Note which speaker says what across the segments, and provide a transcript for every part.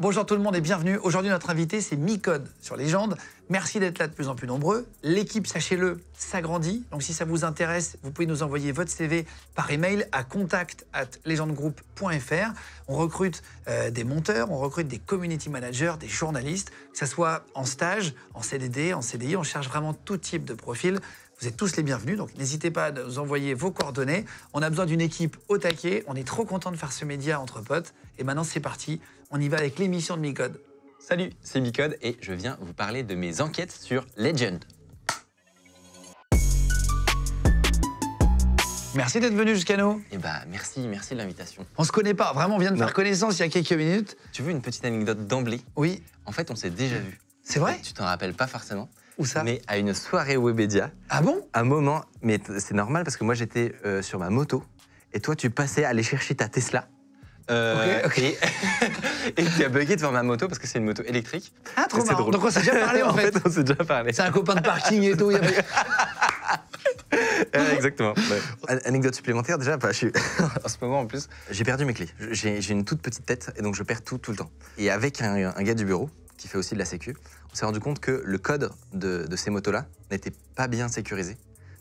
Speaker 1: Bonjour tout le monde et bienvenue. Aujourd'hui, notre invité, c'est Micode sur Légende. Merci d'être là de plus en plus nombreux. L'équipe, sachez-le, s'agrandit. Donc si ça vous intéresse, vous pouvez nous envoyer votre CV par email à contact at On recrute euh, des monteurs, on recrute des community managers, des journalistes, que ce soit en stage, en CDD, en CDI, on cherche vraiment tout type de profil. Vous êtes tous les bienvenus, donc n'hésitez pas à nous envoyer vos coordonnées. On a besoin d'une équipe au taquet. On est trop content de faire ce média entre potes. Et maintenant, c'est parti. On y va avec
Speaker 2: l'émission de Micode. Salut, c'est Micode et je viens vous parler de mes enquêtes sur Legend. Merci d'être venu jusqu'à nous. Eh bah, ben, merci, merci de l'invitation. On se connaît pas, vraiment, on vient de faire connaissance il y a quelques minutes. Tu veux une petite anecdote d'emblée Oui. En fait, on s'est déjà vu. C'est vrai Tu t'en rappelles pas forcément où ça Mais à une soirée Webedia. Ah bon Un moment, mais c'est normal parce que moi j'étais euh, sur ma moto et toi tu passais à aller chercher ta Tesla. Euh, ok, et tu as bugué devant ma moto parce que c'est une moto électrique. Ah, trop marrant. Drôle. Donc on s'est déjà parlé en, fait. On s'est déjà parlé. C'est un copain de parking et tout. Euh, exactement. Anecdote supplémentaire, déjà, pas je en ce moment en plus, j'ai perdu mes clés. J'ai une toute petite tête et donc je perds tout tout le temps. Et avec un gars du bureau, qui fait aussi de la sécu, on s'est rendu compte que le code de, ces motos-là n'était pas bien sécurisé.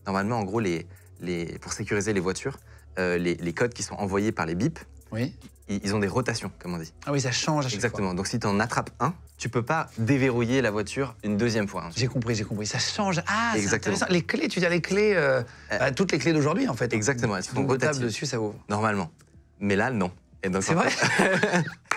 Speaker 2: Normalement, en gros, les, les, pour sécuriser les voitures, euh, les, codes qui sont envoyés par les bips, oui. ils, ont des rotations, comme on dit. Ah oui, ça
Speaker 1: change à chaque Exactement.
Speaker 2: Donc si tu en attrapes un, tu peux pas déverrouiller la voiture une deuxième fois. Hein. J'ai compris, j'ai compris. Ça change. Ah, c'est Intéressant. Les clés, tu dis les clés, euh, euh, bah, toutes les clés d'aujourd'hui en fait. Exactement. Elles sont rotatives. dessus, ça ouvre. Normalement. Mais là, non. C'est vrai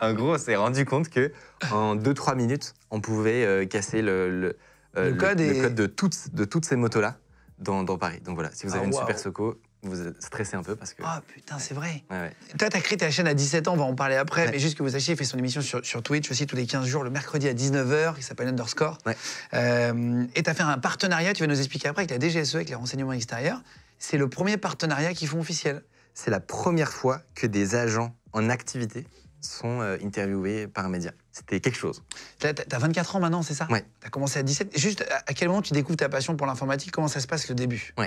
Speaker 2: en gros, on s'est rendu compte que en 2-3 minutes, on pouvait euh, casser le, euh, code, de, toutes, de toutes ces motos-là dans, Paris. Donc voilà, si vous ah, avez une Super Soco, vous stressez un peu parce que. oh, putain, c'est vrai. Ouais,
Speaker 1: Toi, t'as créé ta chaîne à 17 ans, on va en parler après, mais juste que vous sachiez, il fait son émission sur, Twitch aussi tous les 15 jours, le mercredi à 19h, qui s'appelle Underscore. Euh, et t'as fait un partenariat, tu vas nous expliquer après, avec la DGSE, avec les renseignements extérieurs. C'est le premier partenariat qu'ils font officiel.
Speaker 2: C'est la première fois que des agents en activité sont euh, interviewés par un média. C'était quelque chose. Tu as 24 ans maintenant, c'est ça Oui. Tu as commencé à 17. Juste, à quel moment
Speaker 1: tu découvres ta passion pour l'informatique Comment ça se passe le début
Speaker 2: Oui.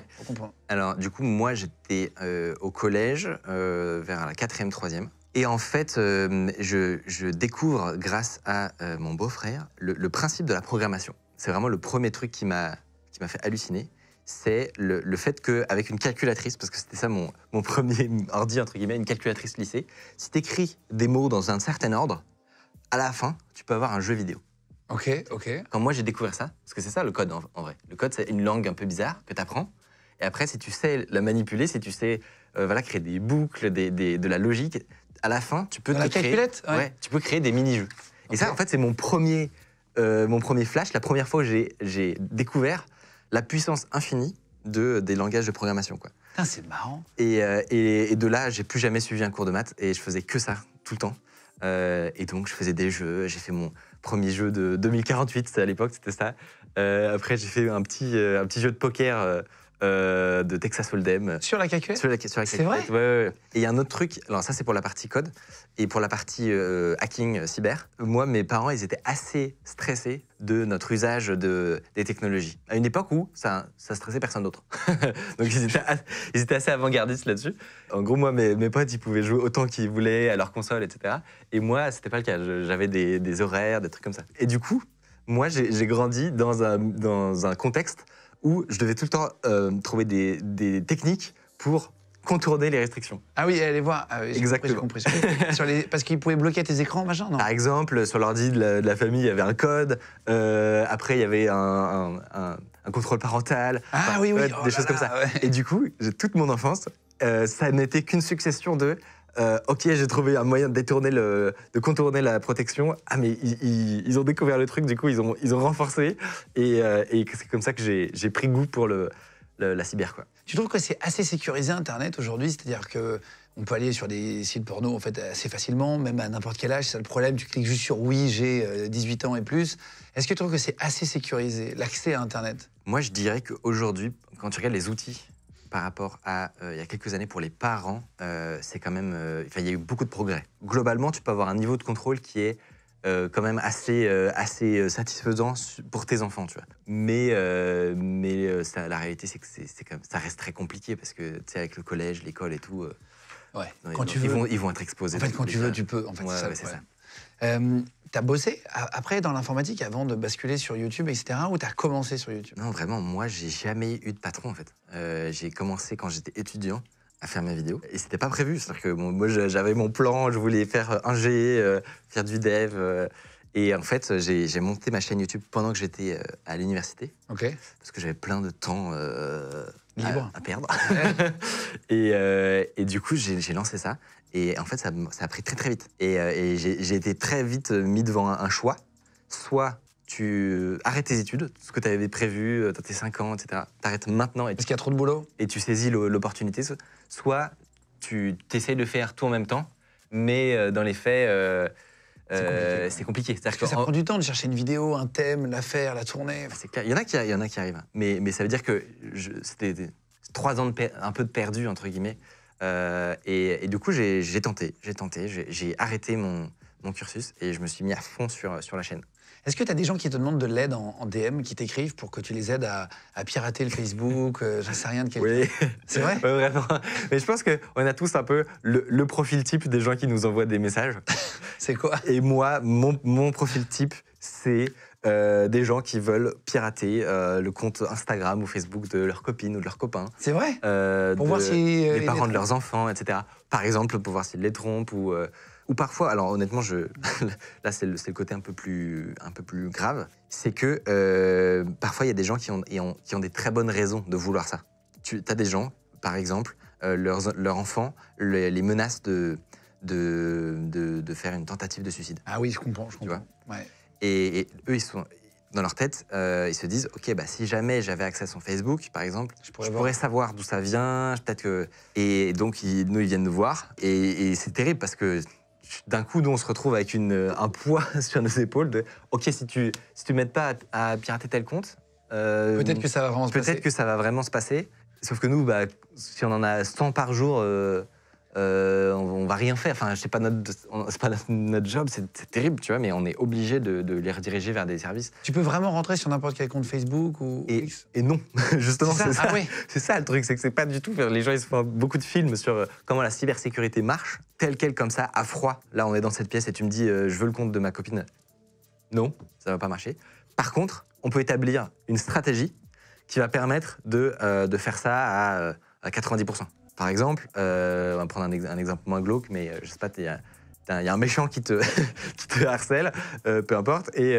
Speaker 2: Alors, du coup, moi, j'étais euh, au collège euh, vers la 4e, 3e. Et en fait, je, découvre, grâce à mon beau-frère, le, le principe de la programmation. C'est vraiment le premier truc qui m'a fait halluciner c'est le, le, fait qu'avec une calculatrice, parce que c'était ça mon, mon, premier ordi, entre guillemets, une calculatrice lycée, si tu écris des mots dans un certain ordre, à la fin, tu peux avoir un jeu vidéo. Ok, ok. Quand moi j'ai découvert ça, parce que c'est ça le code en, vrai. Le code, c'est une langue un peu bizarre que tu apprends. Et après, si tu sais la manipuler, si tu sais euh, voilà, créer des boucles, des, des, de la logique, à la fin, tu peux créer, tu peux créer des mini-jeux. Et ça, en fait, c'est mon euh, mon premier flash, la première fois que j'ai découvert la puissance infinie de, des langages de programmation. Quoi. C'est marrant. Euh, et, de là, j'ai plus jamais suivi un cours de maths et je faisais que ça tout le temps. Euh, et donc, je faisais des jeux. J'ai fait mon premier jeu de 2048 à l'époque, c'était ça. Euh, après, j'ai fait un petit, un petit jeu de poker euh, de Texas Hold'em. Sur la cacahuète la, C'est vrai Et il y a un autre truc, alors ça c'est pour la partie code, et pour la partie euh, hacking euh, cyber, moi mes parents ils étaient assez stressés de notre usage de, des technologies. À une époque où ça, ça stressait personne d'autre. Donc ils étaient, ils étaient assez avant-gardistes là-dessus. En gros, moi mes, potes ils pouvaient jouer autant qu'ils voulaient à leur console, etc. Et moi c'était pas le cas, j'avais des, des, horaires, des trucs comme ça. Et du coup, moi j'ai grandi dans un, dans un contexte où je devais tout le temps euh, trouver des, techniques pour contourner les restrictions. Ah oui, allez voir. Exactement. Parce qu'ils pouvaient bloquer tes écrans, machin, non Par exemple, sur l'ordi de, la famille, il y avait un code. Euh, après, il y avait un, contrôle parental. Ah oui, des oh choses comme ça. Et du coup, toute mon enfance, euh, ça n'était qu'une succession de euh, ok, j'ai trouvé un moyen de détourner de contourner la protection. Ah, mais ils, ont découvert le truc, du coup, ils ont, ils ont renforcé. Et, euh, c'est comme ça que j'ai pris goût pour le, la cyber. Quoi.
Speaker 1: Tu trouves que c'est assez sécurisé Internet aujourd'hui C'est-à-dire que on peut aller sur des sites porno en fait assez facilement, même à n'importe quel âge, c'est ça le problème, tu cliques juste sur oui, j'ai 18 euh, ans et plus. Est-ce que tu trouves que c'est assez sécurisé l'accès à internet
Speaker 2: Moi, je dirais qu'aujourd'hui quand tu regardes les outils par rapport à euh, il y a quelques années pour les parents, euh, c'est quand même. Euh, il y a eu beaucoup de progrès. Globalement, tu peux avoir un niveau de contrôle qui est quand même assez, assez satisfaisant pour tes enfants, tu vois. Mais, mais la réalité, c'est que ça reste très compliqué parce que, tu avec le collège, l'école et tout. quand ils, tu vont, ils vont être exposés. En fait, quand tu veux, tu peux. c'est ça.
Speaker 1: Euh, t'as tu as bossé après dans l'informatique avant de basculer sur YouTube, etc. Ou tu as commencé sur YouTube
Speaker 2: Non, vraiment, moi, j'ai jamais eu de patron en fait. Euh, j'ai commencé quand j'étais étudiant à faire mes vidéos. Et c'était pas prévu. C'est-à-dire que moi, j'avais mon plan, je voulais faire euh, un G, faire du dev. et en fait, j'ai monté ma chaîne YouTube pendant que j'étais à l'université. OK. Parce que j'avais plein de temps libre à, perdre. et, euh, et, du coup, j'ai lancé ça. Et en fait, ça, ça, a pris très très vite. Et, euh, j'ai été très vite mis devant un, choix. Soit tu arrêtes tes études, ce que tu avais prévu, euh, t'as tes 5 ans, etc. T'arrêtes maintenant. Et Parce qu'il y a trop de boulot. Et tu saisis l'opportunité. Soit tu t'essayes de faire tout en même temps, mais dans les faits, c'est compliqué. Euh, ça prend du temps de chercher une vidéo, un thème, la faire, la tourner. Ah, c'est Il y en a qui, y en a qui arrivent. Hein. Mais, mais ça veut dire que c'était trois ans un peu de perdu, entre guillemets. Euh, et, du coup, j'ai tenté, j'ai tenté, j'ai arrêté mon, mon, cursus et je me suis mis à fond sur, sur la chaîne. Est-ce que tu as des gens qui te demandent de l'aide en, DM, qui t'écrivent pour que tu les
Speaker 1: aides à, pirater le Facebook euh, J'en sais rien de quelqu'un. Oui,
Speaker 2: c'est vrai. Mais je pense qu'on a tous un peu le, profil type des gens qui nous envoient des messages. c'est quoi Et moi, mon profil type, c'est euh, des gens qui veulent pirater euh, le compte Instagram ou Facebook de leurs copines ou de leurs copains. C'est vrai euh, Pour voir si. les parents de leurs enfants, etc. Par exemple, pour voir s'ils les trompent ou. ou parfois, alors honnêtement, je, là c'est le, côté un peu plus, un peu plus grave, c'est que parfois il y a des gens qui ont, qui ont des très bonnes raisons de vouloir ça. Tu as des gens, par exemple, leurs, enfants les, menaces de de, faire une tentative de suicide. Ah oui, je comprends, je comprends. Tu vois ouais. Et, eux, ils sont dans leur tête, euh, ils se disent, ok, bah, si jamais j'avais accès à son Facebook, par exemple, je pourrais, savoir d'où ça vient, peut-être que... Et donc, ils, nous, ils viennent nous voir. Et, c'est terrible parce que d'un coup, nous, on se retrouve avec une, euh, un poids sur nos épaules de, ok, si tu si tu m'aides pas à, pirater tel compte... Euh, peut-être que ça va vraiment se passer. Peut-être que ça va vraiment se passer. Sauf que nous, bah, si on en a 100 par jour... Euh, on, va rien faire. Enfin, c'est pas notre, notre job, c'est terrible, tu vois, mais on est obligé de, les rediriger vers des services.
Speaker 1: Tu peux vraiment rentrer sur n'importe quel compte Facebook ou et,
Speaker 2: non, justement, ah c'est ça. le truc, c'est que c'est pas du tout. Les gens, ils font beaucoup de films sur euh, comment la cybersécurité marche, tel quel comme ça, à froid. Là, on est dans cette pièce et tu me dis, euh, je veux le compte de ma copine. Non, ça va pas marcher. Par contre, on peut établir une stratégie qui va permettre de, faire ça à 90%. Par exemple, euh, on va prendre un, exemple moins glauque, mais euh, je sais pas, il y, a un méchant qui te, te harcèle, euh, peu importe, et,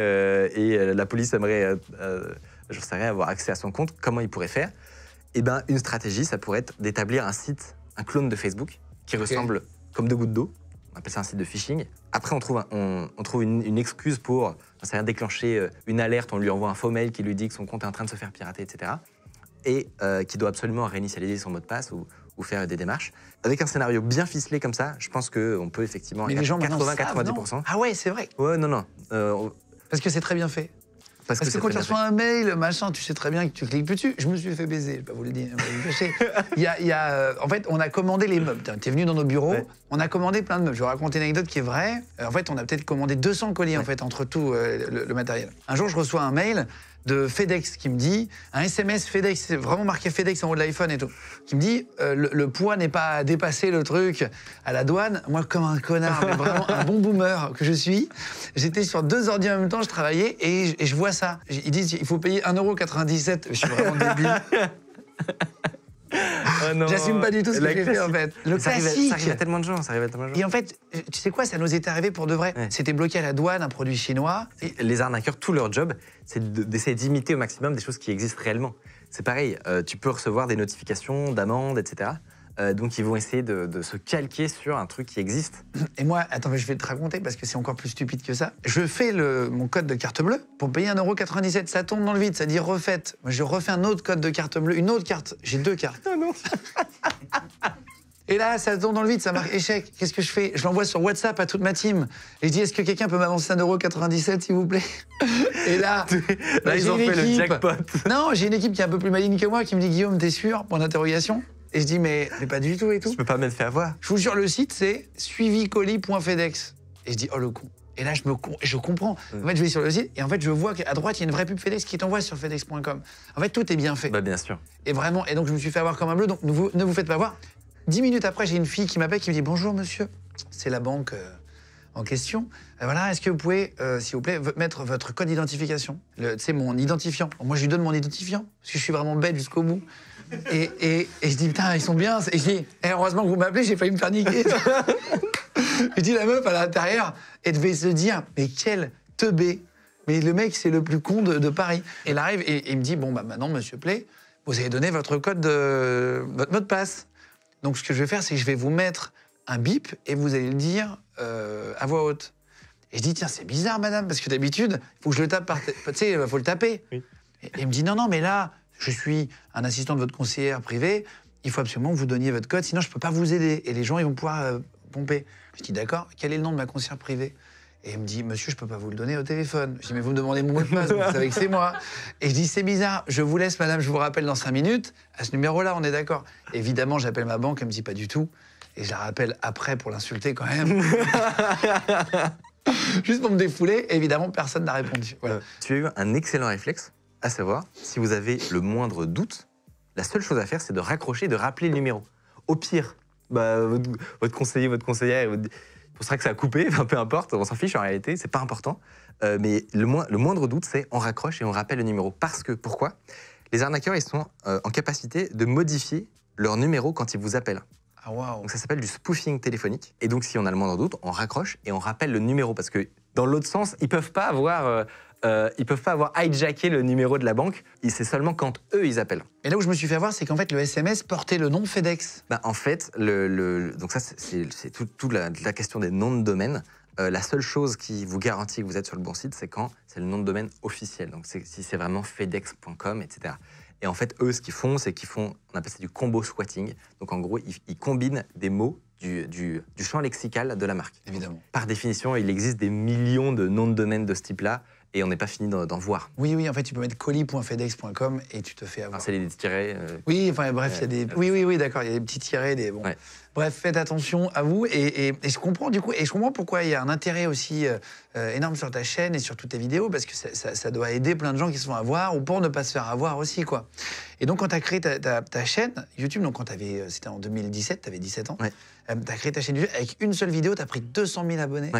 Speaker 2: la police aimerait, je avoir accès à son compte, comment il pourrait faire Eh ben, une stratégie, ça pourrait être d'établir un site, un clone de Facebook, qui ressemble comme deux gouttes d'eau, on appelle ça un site de phishing. Après, on trouve, on, trouve une, excuse pour déclencher une alerte, on lui envoie un faux mail qui lui dit que son compte est en train de se faire pirater, etc. Et qui doit absolument réinitialiser son mot de passe ou, ou faire des démarches. Avec un scénario bien ficelé comme ça, je pense qu'on peut effectivement. les gens 80-90%. Ah ouais, c'est vrai. Ouais, non, non. Euh, parce que c'est très bien fait. Parce, que, quand tu reçois
Speaker 1: un mail, machin, tu sais très bien que tu cliques plus dessus. Je me suis fait baiser, je vais pas vous le dire. il y a, il y a, euh, en fait, on a commandé les meubles. Tu es venu dans nos bureaux, on a commandé plein de meubles. Je vais raconter une anecdote qui est vraie. Euh, en fait, on a peut-être commandé 200 colis en fait, entre tout le, matériel. Un jour, je reçois un mail de FedEx qui me dit, un SMS FedEx, c'est vraiment marqué FedEx en haut de l'iPhone et tout, qui me dit, euh, le, poids n'est pas dépassé le truc à la douane. Moi, comme un connard, mais vraiment un bon boomer que je suis, j'étais sur deux ordi en même temps, je travaillais et, et je vois ça. Ils disent, il faut payer 1,97€. Je suis vraiment débile.
Speaker 2: Oh J'assume pas du tout ce que j'ai fait en fait. ça arrive. à tellement de gens, Et
Speaker 1: en fait, euh, tu sais quoi, ça nous est arrivé pour de vrai. C'était bloqué à la
Speaker 2: douane un produit chinois. les arnaqueurs, tout leur job, c'est d'essayer d'imiter au maximum des choses qui existent réellement. C'est pareil, euh, tu peux recevoir des notifications d'amendes, etc. Euh, donc ils vont essayer de, se calquer sur un truc qui existe. Et moi, attends, je vais te raconter parce que c'est encore plus stupide que
Speaker 1: ça. Je fais mon code de carte bleue pour payer 1,97€. Ça tombe dans le vide, ça dit refaites. Moi, je refais un autre code de carte bleue, une autre carte. J'ai deux cartes. Ah non Et là, ça tombe dans le vide, ça marque échec. Qu'est-ce que je fais Je l'envoie sur WhatsApp à toute ma team. Et je dis, est-ce que quelqu'un peut m'avancer 1,97€, s'il vous plaît
Speaker 2: Et là, là ils ont fait le jackpot.
Speaker 1: Non, j'ai une équipe qui est un peu plus maligne que moi, qui me dit, Guillaume, t'es sûr Point d'interrogation. Et je dis, mais, pas du tout et tout. Je peux
Speaker 2: pas me faire avoir.
Speaker 1: Je vous jure, le site, c'est suivicolis.fedex. Et je dis, oh le con. Et là, je, me je comprends. Mm. En fait, je vais sur le site et en fait, je vois qu'à droite, il y a une vraie pub FedEx qui t'envoie sur FedEx.com. En fait, tout est bien fait. Bah, bien sûr. Et vraiment, et donc, je me suis fait avoir comme un bleu, donc ne vous, ne vous faites pas avoir. Dix minutes après, j'ai une fille qui m'appelle qui me dit Bonjour, monsieur, c'est la banque euh, en question. Et euh, voilà, est-ce que vous pouvez, euh, s'il vous plaît, mettre votre code d'identification C'est mon identifiant. Moi, je lui donne mon identifiant, parce que je suis vraiment bête jusqu'au bout. Et, je dis, putain, ils sont bien. Et je dis, eh, heureusement que vous m'appelez, j'ai failli me faire niquer. je dis, la meuf à l'intérieur, elle devait se dire, mais quel teubé. Mais le mec, c'est le plus con de, Paris. Et il arrive et il me dit, bon, bah maintenant, monsieur Play, vous avez donné votre code de. votre mot de passe. Donc ce que je vais faire, c'est que je vais vous mettre un bip et vous allez le dire euh, à voix haute. Et je dis, tiens, c'est bizarre, madame, parce que d'habitude, il faut que je le tape par. Tu sais, il faut le taper. et il me dit, non, non, mais là, je suis un assistant de votre conseillère privée, il faut absolument que vous donniez votre code, sinon je ne peux pas vous aider. Et les gens, ils vont pouvoir euh, pomper. Je dis, d'accord, quel est le nom de ma conseillère privée et elle me dit, monsieur, je peux pas vous le donner au téléphone. Je dis, mais vous me demandez mon mot de passe, vous savez que c'est moi. Et je dis, c'est bizarre, je vous laisse, madame, je vous rappelle dans cinq minutes. À ce numéro-là, on est d'accord. Évidemment, j'appelle ma banque, elle me dit pas du tout. Et je la rappelle après pour l'insulter quand même. Juste pour me
Speaker 2: défouler, évidemment, personne n'a répondu. Euh, tu as eu un excellent réflexe à savoir, si vous avez le moindre doute, la seule chose à faire, c'est de raccrocher et de rappeler le numéro. Au pire, bah, votre, conseiller, votre conseillère, il on sera que ça a coupé, peu importe, on s'en fiche en réalité, c'est pas important. Euh, mais le, moindre doute, c'est on raccroche et on rappelle le numéro. Parce que, pourquoi Les arnaqueurs, ils sont euh, en capacité de modifier leur numéro quand ils vous appellent. Ah, donc ça s'appelle du spoofing téléphonique. Et donc si on a le moindre doute, on raccroche et on rappelle le numéro parce que dans l'autre sens, ils peuvent pas avoir. Euh, euh, ils peuvent pas avoir hijacké le numéro de la banque, c'est seulement quand eux ils appellent. Et là où je me suis fait avoir, c'est qu'en fait le SMS portait le nom FedEx. Bah, en fait, le, donc ça c'est toute la, question des noms de domaine. Euh, la seule chose qui vous garantit que vous êtes sur le bon site, c'est quand c'est le nom de domaine officiel. Donc si c'est vraiment fedex.com, etc. Et en fait, eux, ce qu'ils font, c'est qu'ils font, on appelle ça du combo swatting. Donc en gros, ils combinent des mots du, champ lexical de la marque. Évidemment. Par définition, il existe des millions de noms de domaines de ce type-là et on n'est pas fini d'en voir.
Speaker 1: Oui, oui, en fait, tu peux mettre colis.fedex.com et tu te fais avoir. Ah, c'est les petits
Speaker 2: euh... Oui, enfin, bref, il y a des. Oui, oui, oui, d'accord, il y a des petits tirés, des. Bon.
Speaker 1: Bref, faites attention à vous et, je comprends du coup, et je comprends pourquoi il y a un intérêt aussi euh, euh, énorme sur ta chaîne et sur toutes tes vidéos parce que ça, doit aider plein de gens qui se font avoir ou pour ne pas se faire avoir aussi, quoi. Et donc, quand tu as créé ta, chaîne YouTube, donc quand tu avais, euh, c'était en 2017, tu avais 17 ans, tu as créé ta chaîne YouTube avec une seule vidéo, tu as pris 200 000 abonnés.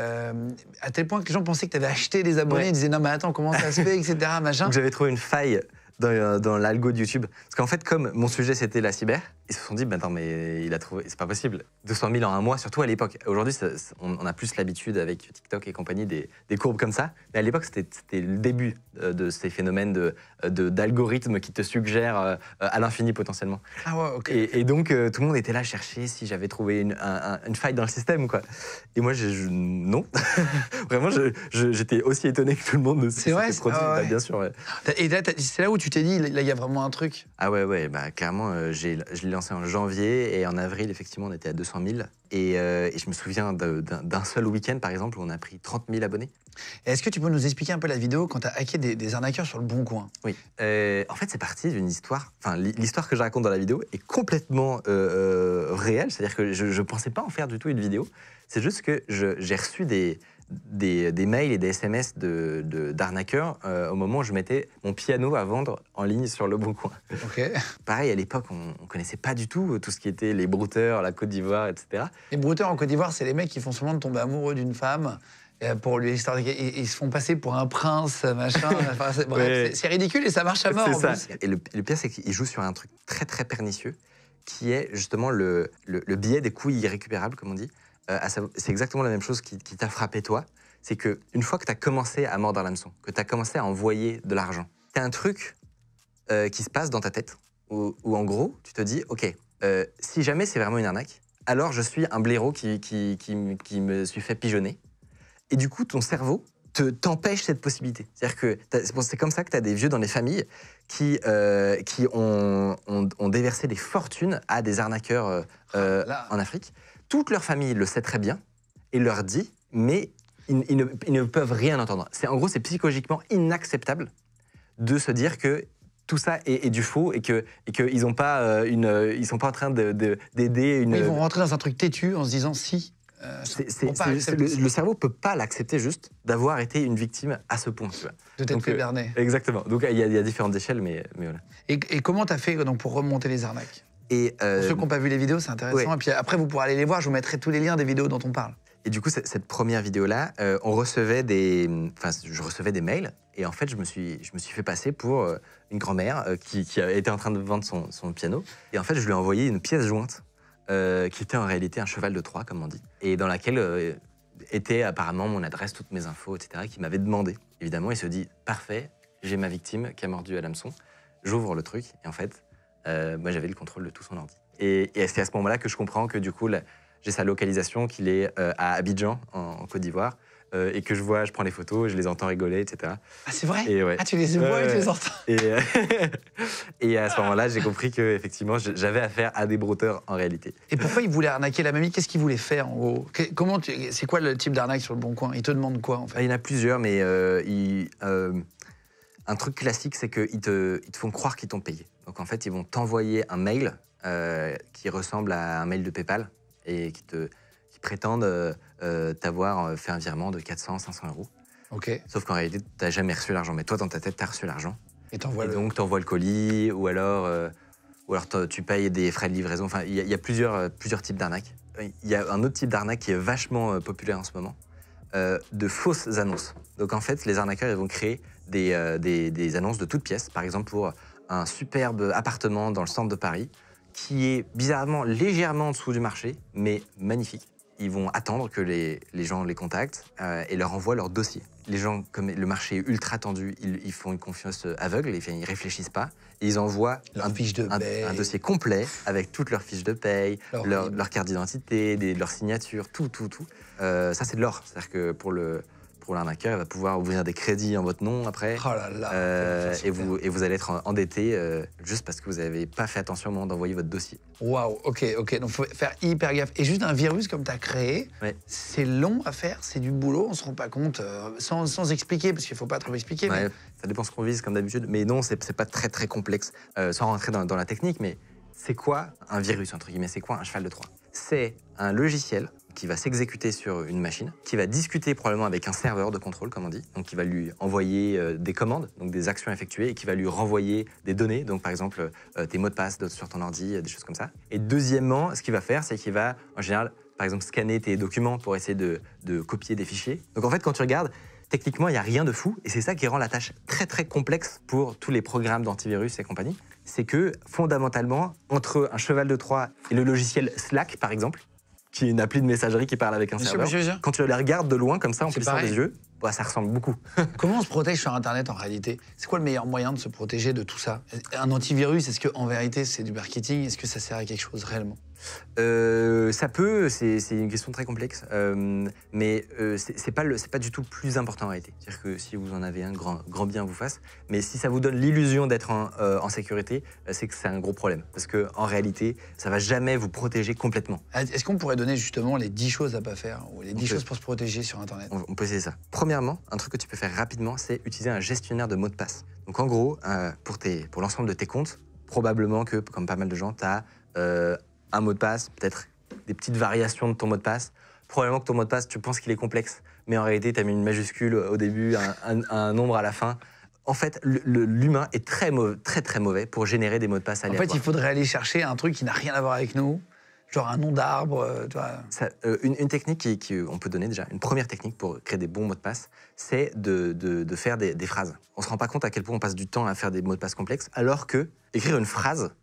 Speaker 1: Euh, à tel point que les gens pensaient que tu avais acheté des abonnés, ils disaient non mais attends comment ça se fait, etc. Donc j'avais
Speaker 2: trouvé une faille dans, euh, dans l'algo de YouTube. Parce qu'en fait, comme mon sujet c'était la cyber, ils se sont dit, mais bah, non, mais il a trouvé, c'est pas possible. 200 000 en un mois, surtout à l'époque. Aujourd'hui, on, a plus l'habitude avec TikTok et compagnie des, courbes comme ça. Mais à l'époque, c'était le début euh, de ces phénomènes d'algorithmes de, qui te suggèrent euh, à l'infini potentiellement. Ah ouais, ok. Et, donc, euh, tout le monde était là à chercher si j'avais trouvé une, faille dans le système, quoi. Et moi, non. Vraiment, j'étais aussi étonné que tout le monde de ce produit, bah, bien sûr. Et c'est là où tu t'es dit, là, il y a vraiment un truc. Ah ouais, ouais, bah, clairement je l'ai en janvier et en avril, effectivement, on était à 200 000. Euh, et, je me souviens d'un seul week-end, par exemple, où on a pris 30 000 abonnés.
Speaker 1: Est-ce que tu peux nous expliquer un peu la vidéo quand tu as hacké des, arnaqueurs sur le bon coin
Speaker 2: Oui. Euh, en fait, c'est parti d'une histoire. Enfin, l'histoire que je raconte dans la vidéo est complètement euh, réelle. C'est-à-dire que je ne pensais pas en faire du tout une vidéo. C'est juste que j'ai reçu des, des, mails et des SMS d'arnaqueurs de, euh, au moment où je mettais mon piano à vendre en ligne sur Le Bon Coin. Pareil, à l'époque, on ne connaissait pas du tout euh, tout ce qui était les brouteurs, la Côte d'Ivoire, etc. Les
Speaker 1: brouteurs en Côte d'Ivoire, c'est les mecs qui font souvent de tomber amoureux d'une femme euh, pour lui Ils se font passer pour un prince, machin. c'est ridicule et ça marche à mort. En ça.
Speaker 2: Et le, pire, c'est qu'ils jouent sur un truc très très pernicieux, qui est justement le, le, biais des coups irrécupérables, comme on dit. Euh, c'est exactement la même chose qui, t'a frappé toi. C'est que une fois que tu as commencé à mordre l'hameçon, que tu as commencé à envoyer de l'argent, tu as un truc euh, qui se passe dans ta tête où, en gros, tu te dis Ok, euh, si jamais c'est vraiment une arnaque, alors je suis un blaireau qui, me suis fait pigeonner. Et du coup, ton cerveau te t'empêche cette possibilité. cest comme ça que tu as des vieux dans les familles qui, ont, déversé des fortunes à des arnaqueurs ah, en Afrique toute leur famille le sait très bien et leur dit, mais ils, ne, peuvent rien entendre. C'est en gros, c'est psychologiquement inacceptable de se dire que tout ça est, du faux et que qu'ils ont pas euh, une, sont pas en train d'aider de, une. Ils vont
Speaker 1: rentrer dans un truc têtu en se disant si.
Speaker 2: Euh, le, cerveau cerveau peut pas l'accepter juste d'avoir été une victime à ce point. Tu De t'être euh, Exactement. Donc il y, a différentes échelles, mais,
Speaker 1: Et, comment tu as fait donc, pour remonter les arnaques
Speaker 2: et Pour ceux euh, qui n'ont
Speaker 1: pas vu les vidéos, c'est intéressant. Et puis après, vous pourrez aller les voir. Je vous mettrai tous les liens des vidéos dont on parle.
Speaker 2: Et du coup, cette première vidéo-là, euh, on recevait des, je recevais des mails. Et en fait, je me suis, fait passer pour euh, une grand-mère qui, était en train de vendre son, piano. Et en fait, je lui ai envoyé une pièce jointe qui était en réalité un cheval de Troie, comme on dit, et dans laquelle était apparemment mon adresse, toutes mes infos, etc., qui m'avait demandé. Évidemment, il se dit parfait, j'ai ma victime qui a mordu à l'hameçon. J'ouvre le truc et en fait, euh, moi, j'avais le contrôle de tout son ordi. Et, c'est à ce moment-là que je comprends que du coup, j'ai sa localisation, qu'il est euh, à Abidjan, en, Côte d'Ivoire. Euh, et que je vois, je prends les photos, je les entends rigoler, etc. Ah, c'est vrai et Ah, tu les vois et tu les entends Et, à ce moment-là, j'ai compris que effectivement, j'avais affaire à des brouteurs en réalité. Et pourquoi
Speaker 1: il voulait arnaquer la mamie Qu'est-ce qu'il voulait faire en gros Comment C'est quoi le type d'arnaque sur le Bon Coin Il te demande quoi
Speaker 2: en fait bah, Il y en a plusieurs, mais un truc classique, c'est qu'ils te, te font croire qu'ils t'ont payé. Donc en fait, ils vont t'envoyer un mail euh, qui ressemble à un mail de PayPal et qui, te, qui prétendent euh, euh, t'avoir fait un virement de 400, 500 euros. Ok. Sauf qu'en réalité, tu n'as jamais reçu l'argent. Mais toi, dans ta tête, tu as reçu l'argent. Et, t'envoies. le... donc, tu envoies le colis ou alors, ou alors tu payes des frais de livraison. Enfin, il y, a plusieurs, plusieurs types d'arnaques. Il y a un autre type d'arnaque qui est vachement populaire en ce moment. de fausses annonces. Donc en fait, les arnaqueurs, ils vont créer des, des annonces de toutes pièces. Par exemple, pour un superbe appartement dans le centre de Paris qui est bizarrement légèrement en dessous du marché, mais magnifique. Ils vont attendre que les, gens les contactent euh, et leur envoient leur dossier. Les gens, comme le marché ultra tendu, ils, ils font une confiance aveugle, ils, ils réfléchissent pas. ils envoient un, de dossier complet avec toutes leurs fiches de paye, leur, leur, carte d'identité, leurs signatures, tout, tout, tout. Euh, ça, c'est de l'or. C'est-à-dire que pour le, pour l'arnaqueur, va pouvoir ouvrir des crédits en votre nom après. Oh là là, euh, et, vous, et vous allez être endetté euh, juste parce que vous n'avez pas fait attention au moment d'envoyer votre dossier. Waouh, ok, ok. Donc faut faire
Speaker 1: hyper gaffe. Et juste un virus comme tu as créé, c'est long à faire, c'est du boulot, on se rend pas compte,
Speaker 2: euh, sans, sans, expliquer, parce qu'il faut pas trop expliquer. Ça dépend ce qu'on vise comme d'habitude. Mais non, c'est pas très très complexe. sans rentrer dans, dans la technique, mais c'est quoi un virus, entre guillemets C'est quoi un cheval de Troie C'est un logiciel qui va s'exécuter sur une machine, qui va discuter probablement avec un serveur de contrôle, comme on dit, donc qui va lui envoyer euh, des commandes, donc des actions effectuer, et qui va lui renvoyer des données, donc par exemple euh, tes mots de passe sur ton ordi, euh, des choses comme ça. Et deuxièmement, ce qu'il va faire, c'est qu'il va en général, par exemple, scanner tes documents pour essayer de, de copier des fichiers. Donc en fait, quand tu regardes, techniquement, il n'y a rien de fou, et c'est ça qui rend la tâche très très complexe pour tous les programmes d'antivirus et compagnie, c'est que fondamentalement, entre un cheval de Troie et le logiciel Slack, par exemple, qui est une appli de messagerie qui parle avec un serveur. quand tu les regardes de loin comme ça en plissant les yeux, bah, ça ressemble beaucoup. Comment on se protège
Speaker 1: sur Internet en réalité C'est quoi le meilleur moyen de se protéger de tout ça
Speaker 2: Un antivirus, est-ce qu'en vérité c'est du marketing Est-ce que ça sert à quelque chose réellement euh, ça peut, c'est une question très complexe, euh, mais euh, ce c'est pas, du tout le plus important en réalité. C'est-à-dire que si vous en avez un, grand, grand bien vous fasse, mais si ça vous donne l'illusion d'être en, sécurité, c'est que c'est un gros problème, parce qu'en réalité, ça va jamais vous protéger complètement.
Speaker 1: Est-ce qu'on pourrait donner justement les 10 choses à pas faire, ou les 10 choses pour se protéger sur Internet
Speaker 2: On, peut essayer ça. Premièrement, un truc que tu peux faire rapidement, c'est utiliser un gestionnaire de mots de passe. Donc en gros, euh, pour, l'ensemble de tes comptes, probablement que, comme pas mal de gens, tu as euh, un mot de passe, peut-être des petites variations de ton mot de passe. Probablement que ton mot de passe, tu penses qu'il est complexe, mais en réalité, tu as mis une majuscule au début, un, nombre à la fin. En fait, l'humain est très, mauvais, très très mauvais pour générer des mots de passe aléatoires. En fait, il faudrait aller chercher un truc qui n'a rien à voir avec nous genre un nom d'arbre. Euh, euh, une, une, technique qu'on qui, euh, on peut donner déjà, une première technique pour créer des bons mots de passe, c'est de, faire des, phrases. On se rend pas compte à quel point on passe du temps à faire des mots de passe complexes, alors que écrire une phrase,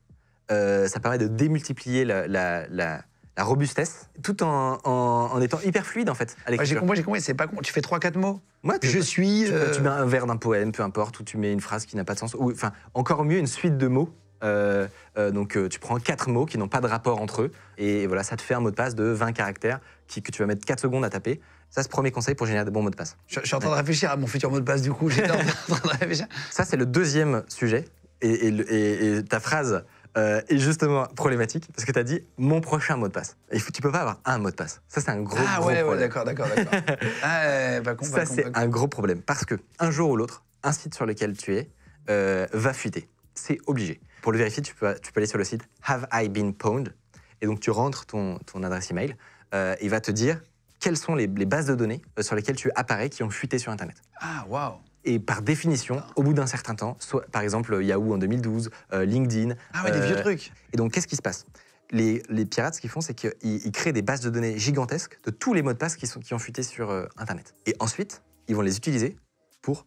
Speaker 2: ça permet de démultiplier la, robustesse, tout en, étant hyper fluide en fait. moi j'ai compris, j'ai compris, c'est pas con. Tu fais 3-4 mots. Moi, je suis. Tu, mets un vers d'un poème, peu importe, ou tu mets une phrase qui n'a pas de sens, ou enfin, encore mieux, une suite de mots euh, euh, donc euh, tu prends quatre mots qui n'ont pas de rapport entre eux, et, voilà, ça te fait un mot de passe de 20 caractères qui, que tu vas mettre 4 secondes à taper. Ça, c'est le premier conseil pour générer de bons mots de passe. Je, suis en train de
Speaker 1: réfléchir à mon futur mot de passe, du coup.
Speaker 2: Ça, c'est le deuxième sujet, et, ta phrase est justement problématique, parce que tu as dit mon prochain mot de passe. Et tu peux pas avoir un mot de passe. Ça, c'est un gros, ah problème. Ah ouais,
Speaker 1: d'accord, d'accord, d'accord.
Speaker 2: ah, ça, c'est un gros problème, parce que un jour ou l'autre, un site sur lequel tu es va fuiter. C'est obligé. Pour le vérifier, tu peux, tu peux aller sur le site Have I been pwned Et donc, tu rentres ton, ton adresse email. Euh, et il va te dire quelles sont les, bases de données euh, sur lesquelles tu apparais qui ont fuité sur Internet. Ah, waouh et par définition, au bout d'un certain temps, soit, par exemple Yahoo en 2012, euh, LinkedIn. Ah ouais, des vieux euh, trucs. Et donc, qu'est-ce qui se passe les, pirates, ce qu'ils font, c'est qu'ils créent des bases de données gigantesques de tous les mots de passe qui, sont, qui ont fuité sur Internet. Et ensuite, ils vont les utiliser pour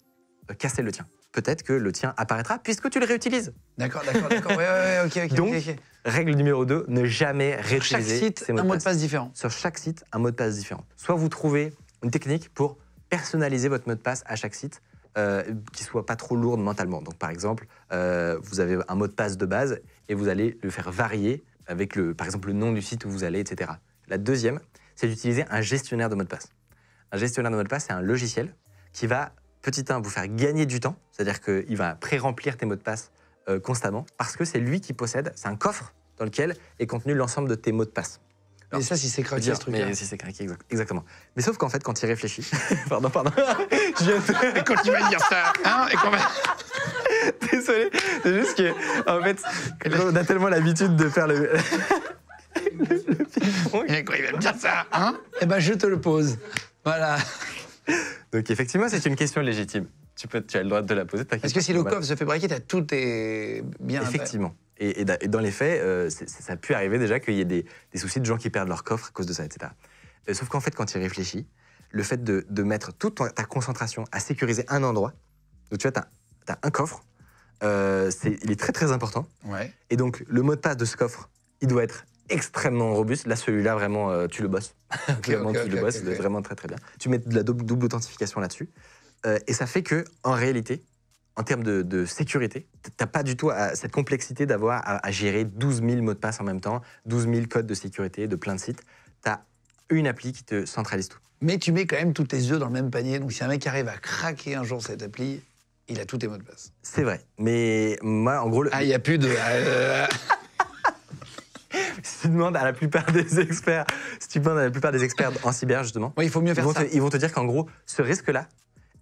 Speaker 2: casser le tien peut-être que le tien apparaîtra puisque tu le réutilises. D'accord, d'accord, d'accord. Donc, règle numéro 2, ne jamais réutiliser. chaque site, un mot de passe différent. Sur chaque site, un mot de passe différent. Soit vous trouvez une technique pour personnaliser votre mot de passe à chaque site. Euh, qui soit pas trop lourde mentalement. Donc par exemple, euh, vous avez un mot de passe de base et vous allez le faire varier avec le, par exemple le nom du site où vous allez, etc. La deuxième, c'est d'utiliser un gestionnaire de mot de passe. Un gestionnaire de mot de passe, c'est un logiciel qui va petit 1, vous faire gagner du temps, c'est-à-dire qu'il va pré-remplir tes mots de passe euh, constamment, parce que c'est lui qui possède, c'est un coffre dans lequel est contenu l'ensemble de tes mots de passe. Et mais ça, si c'est craqué, ce truc. Mais si c'est craqué, exactement. Mais sauf qu'en fait, quand il réfléchit. pardon, pardon. Et quand il va dire ça, hein, et quand va... Désolé, c'est juste que, en fait, on a tellement l'habitude de faire le. le, le et Il va me dire ça, hein Eh ben, je te le pose. Voilà. Donc effectivement, c'est une question légitime. Tu, peux, tu as le droit de la poser. Parce que si le coffre se fait
Speaker 1: braquer, tu as tout est
Speaker 2: bien. Effectivement. Et, dans les faits, euh, ça a pu arriver déjà qu'il y ait des, soucis de gens qui perdent leur coffre à cause de ça, etc. Euh, sauf qu'en fait, quand tu y réfléchis, le fait de, mettre toute ta, concentration à sécuriser un endroit, donc tu vois, tu as, un coffre, euh, il est très très important. Ouais. Et donc le mot de passe de ce coffre, il doit être extrêmement robuste. Là, celui-là, vraiment, euh, tu le bosses. Clairement, tu le bosses, vraiment très très bien. Tu mets de la double, authentification là-dessus. Euh, et ça fait que, en réalité, en termes de, de sécurité, t'as pas du tout à, cette complexité d'avoir à, gérer 12 000 mots de passe en même temps, 12 000 codes de sécurité de plein de sites. Tu as une appli qui te centralise tout. Mais tu mets quand même tous tes yeux dans le même panier. Donc si un
Speaker 1: mec arrive à craquer un jour cette appli, il a tous tes mots de passe.
Speaker 2: C'est vrai. Mais moi, en gros. Ah, il n'y a plus de. Euh, si tu demandes à la plupart des experts, la plupart des experts en cyber justement, il faut mieux ils vont Te, dire qu'en gros, ce risque-là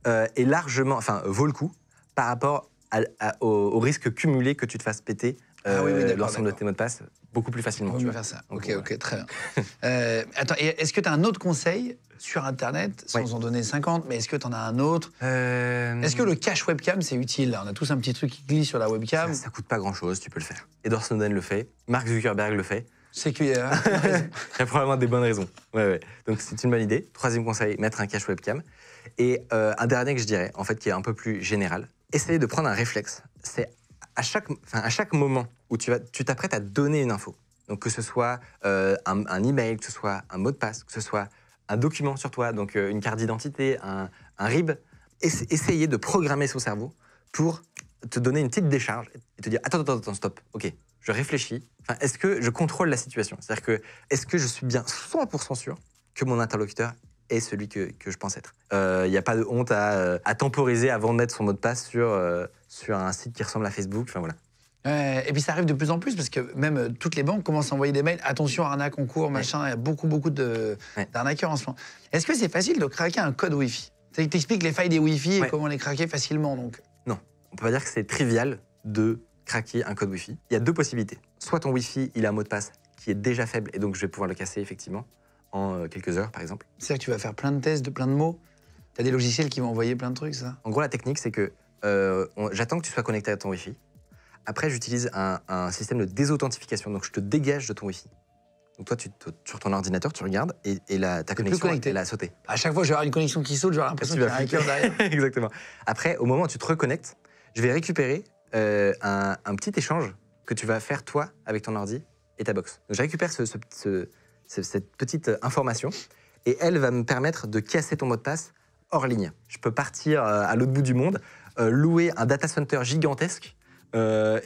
Speaker 2: euh, est largement, enfin, vaut le coup par rapport au, risque cumulé que tu te fasses péter l'ensemble de tes mots de passe beaucoup plus facilement. On vas faire ça. ok, ok, très bien.
Speaker 1: Euh, attends, est-ce que tu as un autre conseil sur Internet, sans en donner 50, mais est-ce que tu en as un autre euh, Est-ce que le cache webcam, c'est utile On a tous un petit truc qui glisse sur la webcam. Ça,
Speaker 2: coûte pas grand-chose, tu peux le faire. Edward Snowden le fait, Mark Zuckerberg le fait. C'est qu'il euh, y Il y a probablement des bonnes raisons. Ouais, ouais. Donc c'est une bonne idée. Troisième conseil, mettre un cache webcam. Et un dernier que je dirais, en fait, qui est un peu plus général, Essayer de prendre un réflexe. C'est à chaque, moment où tu vas, tu t'apprêtes à donner une info, donc que ce soit euh, un, email, que ce soit un mot de passe, que ce soit un document sur toi, donc euh, une carte d'identité, un, RIB, essayez essayer de programmer son cerveau pour te donner une petite décharge et te dire attends attends attends stop, ok, je réfléchis. est-ce que je contrôle la situation C'est-à-dire que est-ce que je suis bien 100% sûr que mon interlocuteur est celui que, que je pense être. Il euh, n'y a pas de honte à, euh, à, temporiser avant de mettre son mot de passe sur, euh, sur un site qui ressemble à Facebook. Enfin voilà.
Speaker 1: et puis ça arrive de plus en plus parce que même toutes les banques commencent à envoyer des mails attention arnaque en cours machin. Il y a beaucoup beaucoup d'arnaqueurs en ce moment. Est-ce que c'est facile de craquer un code Wi-Fi expliques les failles des Wi-Fi et comment les craquer facilement donc.
Speaker 2: Non, on peut pas dire que c'est trivial de craquer un code Wi-Fi. Il y a deux possibilités. Soit ton Wi-Fi il a un mot de passe qui est déjà faible et donc je vais pouvoir le casser effectivement en euh, quelques heures, par exemple.
Speaker 1: C'est-à-dire que tu vas faire plein de tests, de plein de mots Tu as des logiciels
Speaker 2: qui vont envoyer plein de trucs, ça En gros, la technique, c'est que euh, j'attends que tu sois connecté à ton Wi-Fi. Après, j'utilise un, système de désauthentification, donc je te dégage de ton Wi-Fi. Donc toi, tu, sur ton ordinateur, tu regardes et, et ta connexion, elle a sauté.
Speaker 1: À chaque fois, je vais avoir une connexion qui saute, avoir l'impression qu'il y a un hacker derrière.
Speaker 2: Exactement. Après, au moment où tu te reconnectes, je vais récupérer euh, un, petit échange que tu vas faire toi avec ton ordi et ta box. Donc je récupère ce, petit... ce cette petite euh, information, et elle va me permettre de casser ton mot de passe hors ligne. Je peux partir euh, à l'autre bout du monde, euh, louer un data center gigantesque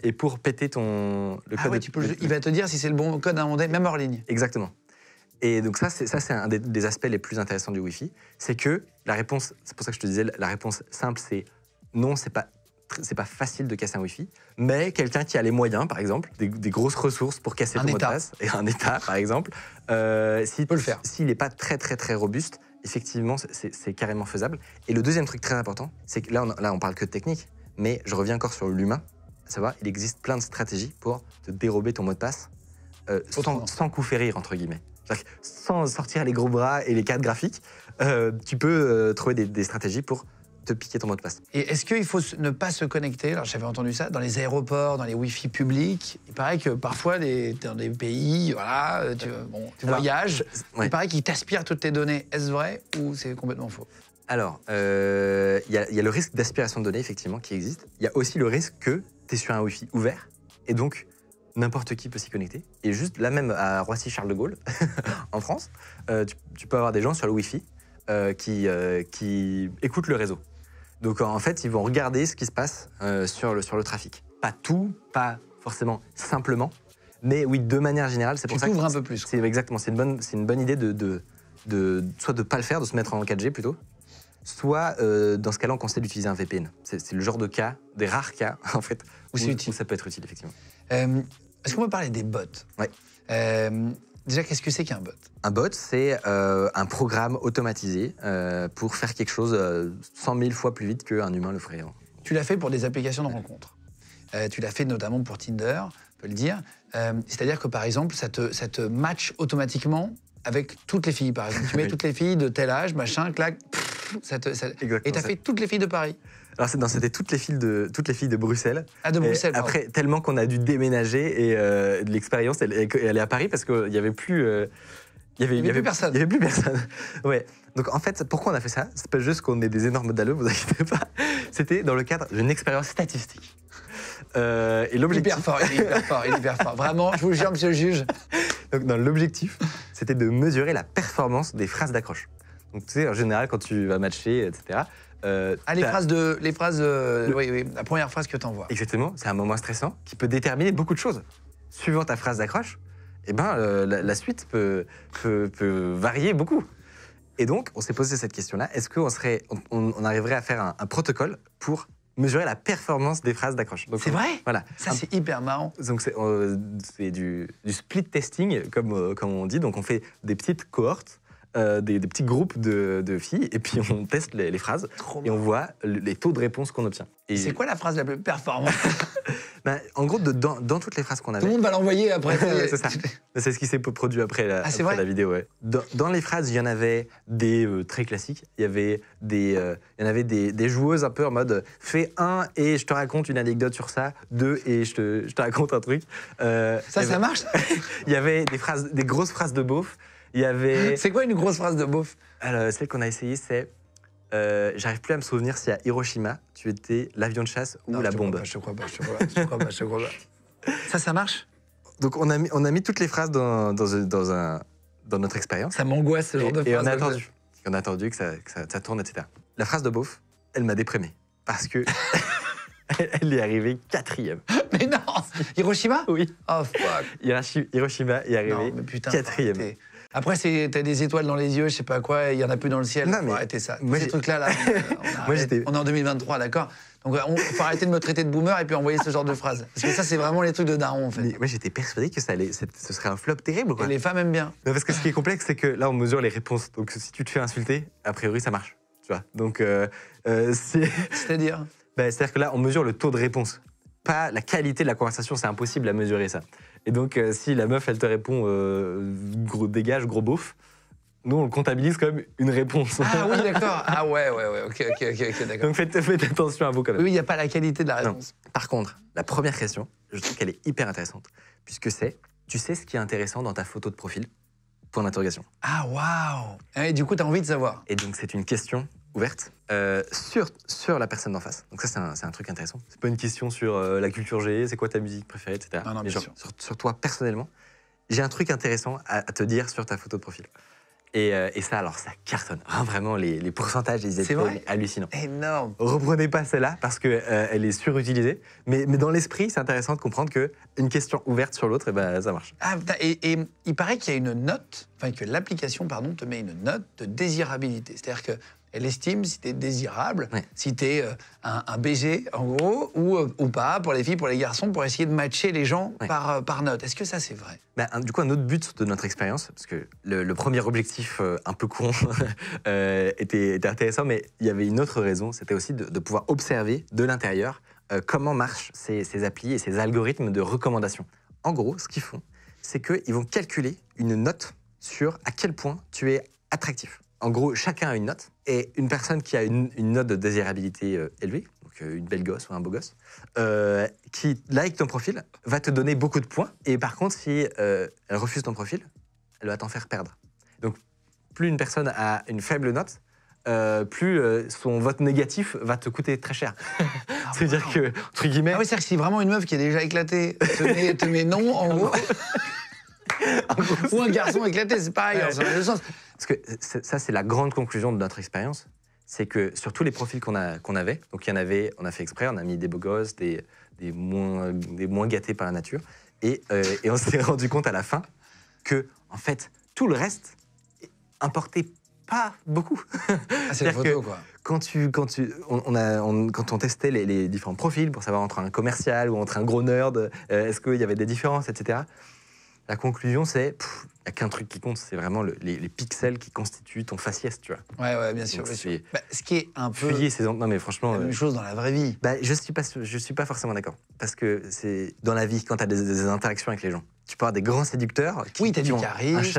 Speaker 2: et pour péter ton le ah code. il va te dire si c'est le bon code à un même hors ligne. Exactement. Et donc ça, c'est ça, c'est un des, des, aspects les plus intéressants du Wi-Fi, c'est que la réponse, c'est pour ça que je te disais, la réponse simple, c'est non, c'est pas c'est pas facile de casser un wifi, mais quelqu'un qui a les moyens, par exemple, des, grosses ressources pour casser ton mot de passe, et un État, par exemple, euh, s'il peut le faire. S'il n'est pas très très très robuste, effectivement, c'est carrément faisable. Et le deuxième truc très important, c'est que là on, là, on parle que de technique, mais je reviens encore sur l'humain. Ça va, il existe plein de stratégies pour te dérober ton mot de passe euh, sans, sans coup férir, entre guillemets. Sans sortir les gros bras et les cartes graphiques, euh, tu peux trouver des, stratégies pour te piquer ton mot de passe.
Speaker 1: Et est-ce qu'il faut ne pas se connecter Alors j'avais entendu ça dans les aéroports, dans les Wi-Fi publics. Il paraît que parfois les, dans des pays, voilà, tu, euh, voyages, euh, il paraît qu'ils t'aspirent toutes tes données. Est-ce vrai ou c'est complètement faux
Speaker 2: Alors, euh, il y, a le risque d'aspiration de données effectivement qui existe. Il y a aussi le risque que tu es sur un Wi-Fi ouvert et donc n'importe qui peut s'y connecter. Et juste là même à Roissy-Charles de Gaulle, en France, tu, peux avoir des gens sur le Wi-Fi qui, qui écoutent le réseau. Donc en fait, ils vont regarder ce qui se passe euh, sur, le, sur le trafic. Pas tout, pas forcément simplement, mais oui, de manière générale, c'est pour ça que. un peu plus. C'est exactement, c'est une bonne, c'est une bonne idée de, de, de soit de pas le faire, de se mettre en 4G plutôt, soit euh, dans ce cas-là, on conseille d'utiliser un VPN. C'est le genre de cas, des rares cas en fait, où, ça peut être utile effectivement.
Speaker 1: Euh, est-ce qu'on peut parler des bots Déjà, qu'est-ce que c'est qu'un
Speaker 2: bot Un bot, c'est euh, un programme automatisé euh, pour faire quelque chose 100 euh, 000 fois plus vite qu'un humain le ferait. Hein. Tu l'as fait pour des applications de rencontres. tu l'as fait
Speaker 1: notamment pour Tinder, on peut le dire. C'est-à-dire que par exemple, ça te, ça match automatiquement avec toutes les filles, par exemple. Tu mets toutes les filles de tel âge, machin, clac. Ça te, ça... Et t'as fait
Speaker 2: toutes les filles de Paris alors c'était toutes les filles de toutes les filles de Bruxelles. Ah de Bruxelles. après tellement qu'on a dû déménager et euh, l'expérience elle, elle, est à Paris parce qu'il euh, n'y avait plus euh, il y avait, plus personne. Il y avait plus personne. ouais. Donc en fait, pourquoi on a fait ça C'est pas juste qu'on est des énormes ne vous inquiétez pas. C'était dans le cadre d'une expérience statistique. Euh, et l'objectif. Hyper fort, il est hyper fort, il est hyper fort. Vraiment, je vous jure, monsieur le juge. Donc l'objectif, c'était de mesurer la performance des phrases d'accroche. Donc tu sais, en général, quand tu vas matcher, etc. Euh, ah, les phrases de. Les phrases, euh, oui, oui, la première phrase que tu envoies. Exactement, c'est un moment stressant qui peut déterminer beaucoup de choses. Suivant ta phrase d'accroche, eh ben, euh, la, suite peut, peut, varier beaucoup. Et donc, on s'est posé cette question-là. Est-ce qu'on serait, on, arriverait à faire un, protocole pour mesurer la performance des phrases d'accroche C'est vrai Voilà. Ça, c'est hyper marrant. Donc, c'est du, du, split testing, comme, comme on dit. Donc, on fait des petites cohortes euh, des, petits groupes de, filles et puis on teste les, phrases et on voit les taux de réponse qu'on obtient. C'est quoi la phrase la plus performante bah, En gros, dans, toutes les phrases qu'on avait. Tout le monde va l'envoyer après. c'est ça. C'est ce qui s'est produit après la, ah, vidéo. Dans, les phrases, il y en avait des euh, très classiques. Il y avait des, euh, en avait des, joueuses un peu en mode fais un et je te raconte une anecdote sur ça, deux et je te, raconte un truc. ça, ça marche Il y avait des phrases, des grosses phrases de beauf. C'est quoi une grosse phrase de beauf Alors, celle qu'on a essayée, c'est. Euh, j'arrive plus à me souvenir si à Hiroshima, tu étais l'avion de chasse ou la bombe. je crois pas, je crois pas, Ça, ça marche Donc, on a, mis, toutes les phrases dans, un, dans notre expérience. Ça m'angoisse, ce genre de phrase. Et on a attendu. on a attendu que, ça, tourne, etc. La phrase de beauf, elle m'a déprimé. Parce que. elle est arrivée quatrième. Mais non Hiroshima Oui. Oh fuck Hiroshima est arrivée quatrième.
Speaker 1: Après, t'as des étoiles dans les yeux, je sais pas quoi, il y en a plus dans le ciel. Non, faut arrêter ça. Ces trucs-là, là, on, est en 2023, d'accord donc, on faut arrêter de me traiter de boomer et puis envoyer ce genre de phrases. Parce que ça,
Speaker 2: c'est vraiment les trucs de daron, en fait. moi, j'étais persuadé que ça allait, ce serait un flop terrible, quoi. les femmes aiment bien. Non, parce que ce qui est complexe, c'est que là, on mesure les réponses. Donc, si tu te fais insulter, a priori, ça marche. Tu vois Donc, euh, euh, c'est. à dire bah, C'est-à-dire que là, on mesure le taux de réponse, pas la qualité de la conversation. C'est impossible à mesurer, ça. Et donc, euh, si la meuf, elle te répond euh, gros, dégage, gros beauf, nous, on le comptabilise comme une réponse. Ah oui,
Speaker 1: d'accord. Ah ouais, ouais, ouais. Ok, ok,
Speaker 2: ok, d'accord. Donc, faites, attention à vous quand même. Oui, il n'y a pas la qualité de la réponse. Par contre, la première question, je trouve qu'elle est hyper intéressante, puisque c'est tu sais ce qui est intéressant dans ta photo de profil Point d'interrogation. Ah waouh Et eh, du coup, tu as envie de savoir. Et donc, c'est une question ouverte euh, sur, sur la personne d'en face. Donc ça, c'est un, un truc intéressant. C'est pas une question sur euh, la culture G, c'est quoi ta musique préférée, etc. Non, non, Mais Sur, toi personnellement, j'ai un truc intéressant à, te dire sur ta photo de profil. Et, euh, et ça, alors, ça cartonne. Hein, vraiment, les, les pourcentages, ils étaient hallucinants. Énorme. Reprenez pas celle-là parce qu'elle elle est surutilisée. Mais, mais dans l'esprit, c'est intéressant de comprendre qu'une question ouverte sur l'autre, et eh ben, ça marche.
Speaker 1: Ah, et, et il paraît qu'il y a une note, enfin que l'application, pardon, te met une note de désirabilité. C'est-à-dire que elle estime si t'es désirable, si t'es euh, un, un, baiser, en gros, euh, ou, pas, pour les filles, pour les garçons, pour essayer de matcher les gens euh, par, note. Est-ce que ça, c'est vrai
Speaker 2: bah, Du coup, un autre but de notre expérience, parce que le, premier objectif, un peu con, était, intéressant, mais il y avait une autre raison, c'était aussi de, pouvoir observer de l'intérieur comment marchent ces, ces applis et ces algorithmes de recommandation. En gros, ce qu'ils font, c'est qu'ils vont calculer une note sur à quel point tu es attractif. En gros, chacun a une note et une personne qui a une, note de désirabilité euh, élevée, donc euh, une belle gosse ou un beau gosse, euh, qui like ton profil, va te donner beaucoup de points. Et par contre, si elle refuse ton profil, elle va t'en faire perdre. Donc, plus une personne a une faible note, plus son vote négatif va te coûter très cher. C'est-à-dire ah, que, entre guillemets. Ah oui, c'est-à-dire que si vraiment une meuf qui est déjà
Speaker 1: éclatée te
Speaker 2: met, non, en haut, ou un garçon éclaté, c'est pareil, hein, le sens. Parce que euh, ça, c'est la grande conclusion de notre expérience. C'est que sur tous les profils qu'on avait, donc il y en avait, on a fait exprès, on a mis des beaux gosses, des, moins, gâtés par la nature. Et, euh, on s'est rendu compte à la fin que, en fait, tout le reste importait pas beaucoup. Ah, c'est c'est photo, quoi. Quand, tu, quand, tu, on, quand on testait les, différents profils pour savoir entre un commercial ou entre un gros nerd, euh, est-ce qu'il y avait des différences, etc., la conclusion c'est n'y a qu'un truc qui compte, c'est vraiment les, pixels qui constituent ton faciès, tu vois. Ouais, ouais, bien sûr. Bah, ce
Speaker 1: qui est un peu. Fuyez
Speaker 2: ces Non, mais franchement. une euh, chose dans la vraie vie. Bah, je ne suis, pas, je suis pas forcément d'accord. Parce que c'est dans la vie, quand tu as des, interactions avec les gens, tu peux avoir des grands séducteurs. Qui, oui, as du du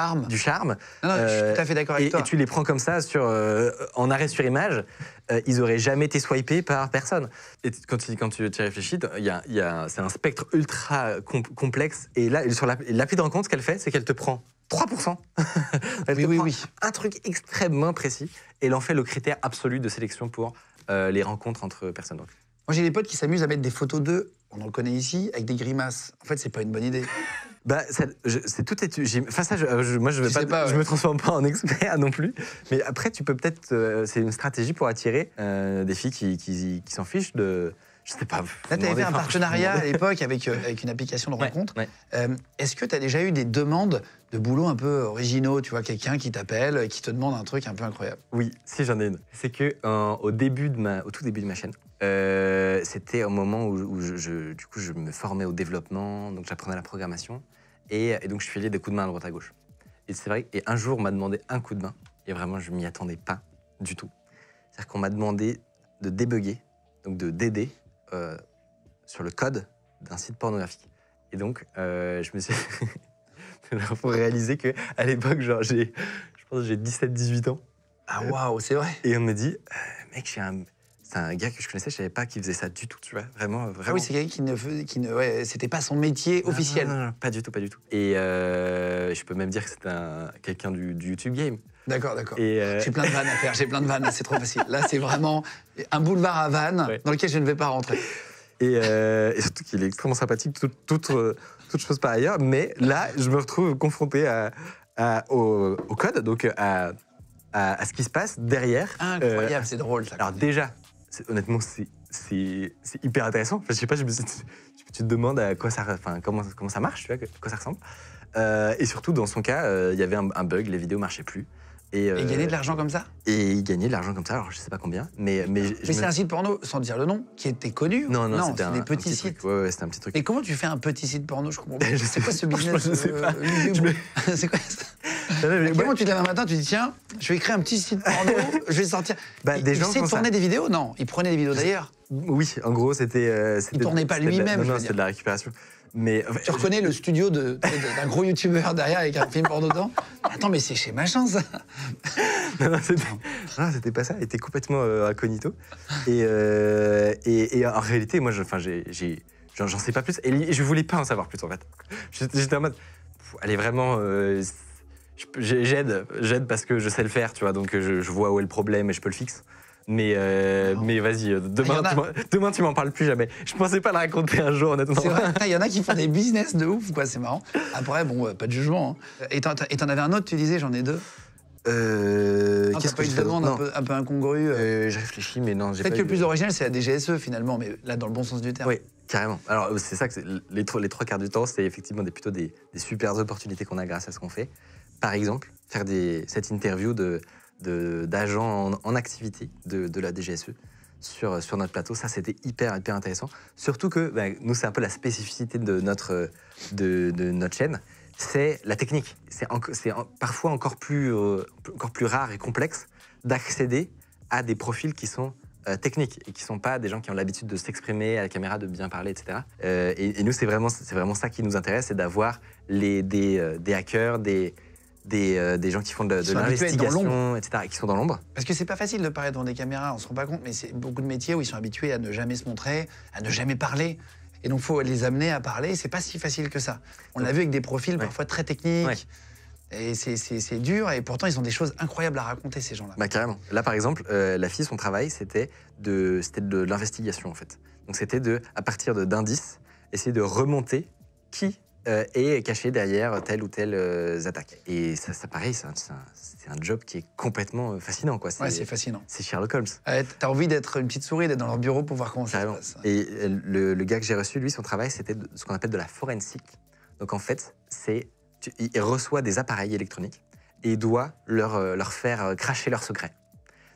Speaker 2: charme. Du, charme. Non, non, je suis euh, tout à fait d'accord avec toi. Et tu les prends comme ça, sur, euh, en arrêt sur image. ils auraient jamais été swipés par personne. Et quand tu, quand tu y réfléchis, y a, y a, c'est un spectre ultra complexe. Et là, sur l'appli la, de rencontre, ce qu'elle fait, c'est qu'elle te prend 3%. oui, oui, Un truc extrêmement précis et l'en fait le critère absolu de sélection pour euh, les rencontres entre personnes. Moi,
Speaker 1: j'ai des potes qui s'amusent à mettre des photos d'eux, on en connaît
Speaker 2: ici, avec des grimaces. En fait, c'est pas une bonne idée. Bah, c'est tout est. Enfin, ça, je, euh, je, moi, je ne me transforme pas en expert non plus. Mais après, tu peux peut-être. Euh, c'est une stratégie pour attirer des filles qui, qui s'en fichent de, sais pas. Là, tu avais fait un partenariat à l'époque
Speaker 1: avec, euh, avec une application de rencontre. Euh, est-ce que tu as déjà eu des demandes de boulot un peu originaux Tu vois, quelqu'un qui t'appelle et euh, qui te demande un truc un peu incroyable.
Speaker 2: Oui, si j'en ai une. C'est que au, début de ma, au tout début de ma chaîne, c'était au moment où, je, du coup, je me formais au développement, donc j'apprenais la programmation. Et, donc, je filais des coups de main à droite à gauche. Et c'est vrai, et un jour, on m'a demandé un coup de main. Et vraiment, je m'y attendais pas du tout. C'est-à-dire qu'on m'a demandé de débugger, donc de d'aider euh, sur le code d'un site pornographique. Et donc, euh, je me suis. pour réaliser qu'à l'époque, genre, j'ai, je pense que j'ai 17-18 ans. Ah waouh, c'est vrai. Et on me dit, euh, mec, j'ai un, c'est un gars que je connaissais, je savais pas qu'il faisait ça du tout, tu vois, vraiment, euh, ah vraiment. oui, c'est quelqu'un qui ne, faisait, qui
Speaker 1: ne, c'était pas son métier officiel. Non, non, pas
Speaker 2: du tout, pas du tout. Et euh, je peux même dire que c'est un, quelqu'un du, du, YouTube Game. D'accord, d'accord. Euh, j'ai plein de vannes à faire, j'ai plein de vannes, c'est trop facile. Là, c'est
Speaker 1: vraiment un boulevard à vannes dans lequel je ne vais pas rentrer.
Speaker 2: Et, surtout qu'il est extrêmement sympathique, toute, toute, chose par ailleurs. Mais là, je me retrouve confronté à, au, code, donc à à, ce qui se passe derrière. Incroyable, c'est drôle. Ça, alors déjà, honnêtement, c'est hyper intéressant. je sais pas, tu, te demandes à quoi ça, enfin, comment, comment ça marche, tu vois, quoi ça ressemble. Euh, et surtout, dans son cas, euh, il y avait un, un, bug, les vidéos marchaient plus. Et, gagner de euh, l'argent comme ça Et gagner de l'argent comme ça, alors je sais pas combien. Mais, mais, mais c'est un site
Speaker 1: porno, sans dire le nom, qui était connu Non, non, c'était un petit
Speaker 2: site. Ouais, un
Speaker 1: petit truc. Mais comment tu fais un petit site porno Je comprends pas. ce business Je sais euh, pas. c'est quoi ça Comment tu te lèves un matin, tu dis tiens, je vais créer un petit site porno, je vais sortir. Bah, des il gens de tourner des vidéos Non, il prenait des vidéos d'ailleurs.
Speaker 2: Oui, en gros, c'était. Euh, il il tournait pas lui-même. non, c'était de la récupération.
Speaker 1: Mais, euh, tu reconnais le studio d'un gros youtubeur derrière avec un film porno dedans Attends, mais c'est chez machin ça
Speaker 2: Non, non c'était pas ça, il était complètement euh, incognito. Euh, et, et, en réalité, moi, j'en sais pas plus. Et je voulais pas en savoir plus en fait. J'étais en mode, allez vraiment. j'aide, j'aide parce que je sais le faire, tu vois, donc je, je vois où est le problème et je peux le fixer. Mais, euh, mais vas-y, euh, ah, demain, demain, tu m'en parles plus jamais. Je pensais pas la raconter un jour, honnêtement.
Speaker 1: Il y en a qui font des business de ouf, quoi, c'est marrant. Après, bon, euh, pas de jugement. Hein. Et t'en avais un autre, tu disais, j'en ai deux
Speaker 2: euh, Qu'est-ce un peu, un peu, incongrue Je réfléchis, mais non. Peut-être que le plus original, c'est la DGSE
Speaker 1: finalement, mais là, dans le bon sens du terme. Oui,
Speaker 2: carrément. Alors, c'est ça que les, trois, les trois quarts du temps, c'est effectivement des, plutôt des, des opportunités qu'on a grâce à ce qu'on fait. Par exemple, faire des, cette interview de d'agents en, activité de, la DGSE. Sur, sur, notre plateau. Ça, c'était hyper, hyper intéressant. Surtout que ben, nous, c'est un peu la spécificité de notre, de, notre chaîne, c'est la technique. C'est parfois encore plus, euh, encore plus rare et complexe d'accéder à des profils qui sont euh, techniques et qui ne sont pas des gens qui ont l'habitude de s'exprimer à la caméra, de bien parler, etc. Euh, et, nous, c'est vraiment, vraiment ça qui nous intéresse, c'est d'avoir des, des hackers, des euh, des, gens qui font de, l'investigation, etc., qui sont dans l'ombre
Speaker 1: Parce que c'est pas facile de parler devant des caméras, on se rend pas compte, mais c'est beaucoup de métiers où ils sont habitués à ne jamais se montrer, à ne jamais parler. Et donc, faut les amener à parler. C'est pas si facile que ça. On l'a vu avec des profils parfois très techniques. Et c'est dur, et pourtant ils ont des choses incroyables à raconter, ces gens-là.
Speaker 2: Bah, carrément. Là, par exemple, euh, la fille, son travail, c'était de, de l'investigation, en fait. Donc, c'était de, à partir d'indices, essayer de remonter qui et euh, caché derrière telle ou telle euh, attaque. Et ça, ça pareil, c'est un, job qui est complètement euh, fascinant. Quoi. C'est, c'est fascinant. C'est Sherlock Holmes. Euh, t'as envie d'être une petite souris, d'être dans leur bureau pour voir comment ça se passe. Et le, gars que j'ai reçu, lui, son travail, c'était ce qu'on appelle de la forensique. Donc en fait, c'est, il reçoit des appareils électroniques et doit leur, faire cracher leurs secrets.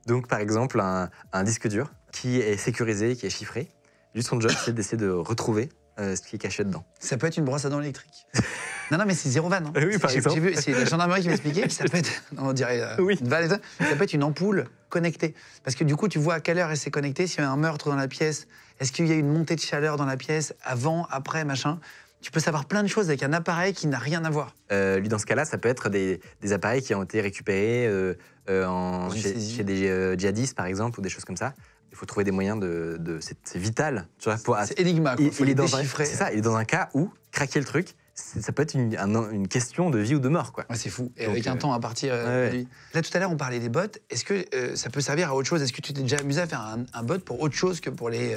Speaker 2: Donc par exemple, un, un disque dur qui est sécurisé, qui est chiffré. Lui, son job, c'est d'essayer de retrouver euh, ce qui est caché dedans. Ça peut être une brosse à dents électrique. non, non, mais c'est zéro van, hein. eh Oui, par exemple. Vu, c'est la gendarmerie qui m'a que ça peut être, euh,
Speaker 1: une ça peut être une ampoule connectée. Parce que du coup, tu vois à quelle heure elle s'est connectée, s'il y a un meurtre dans la pièce, est-ce qu'il y a une montée de chaleur dans la pièce, avant, après, machin. Tu peux savoir plein de choses avec un appareil qui n'a rien à voir.
Speaker 2: Euh, lui, dans ce cas-là, ça peut être des, appareils qui ont été récupérés chez, des djihadistes, par exemple, ou des choses comme ça, il faut trouver des moyens de. c'est vital. C'est énigma. il, est dans C'est ça. Il est dans un cas où craquer le truc, ça peut être une, question de vie ou de mort. Quoi. c'est fou. Et avec un euh, temps à partir de euh, lui. Là, tout à l'heure, on parlait des bots. Est-ce que euh, ça peut servir à autre chose Est-ce que tu t'es déjà
Speaker 1: amusé à faire un, bot pour autre chose que pour les,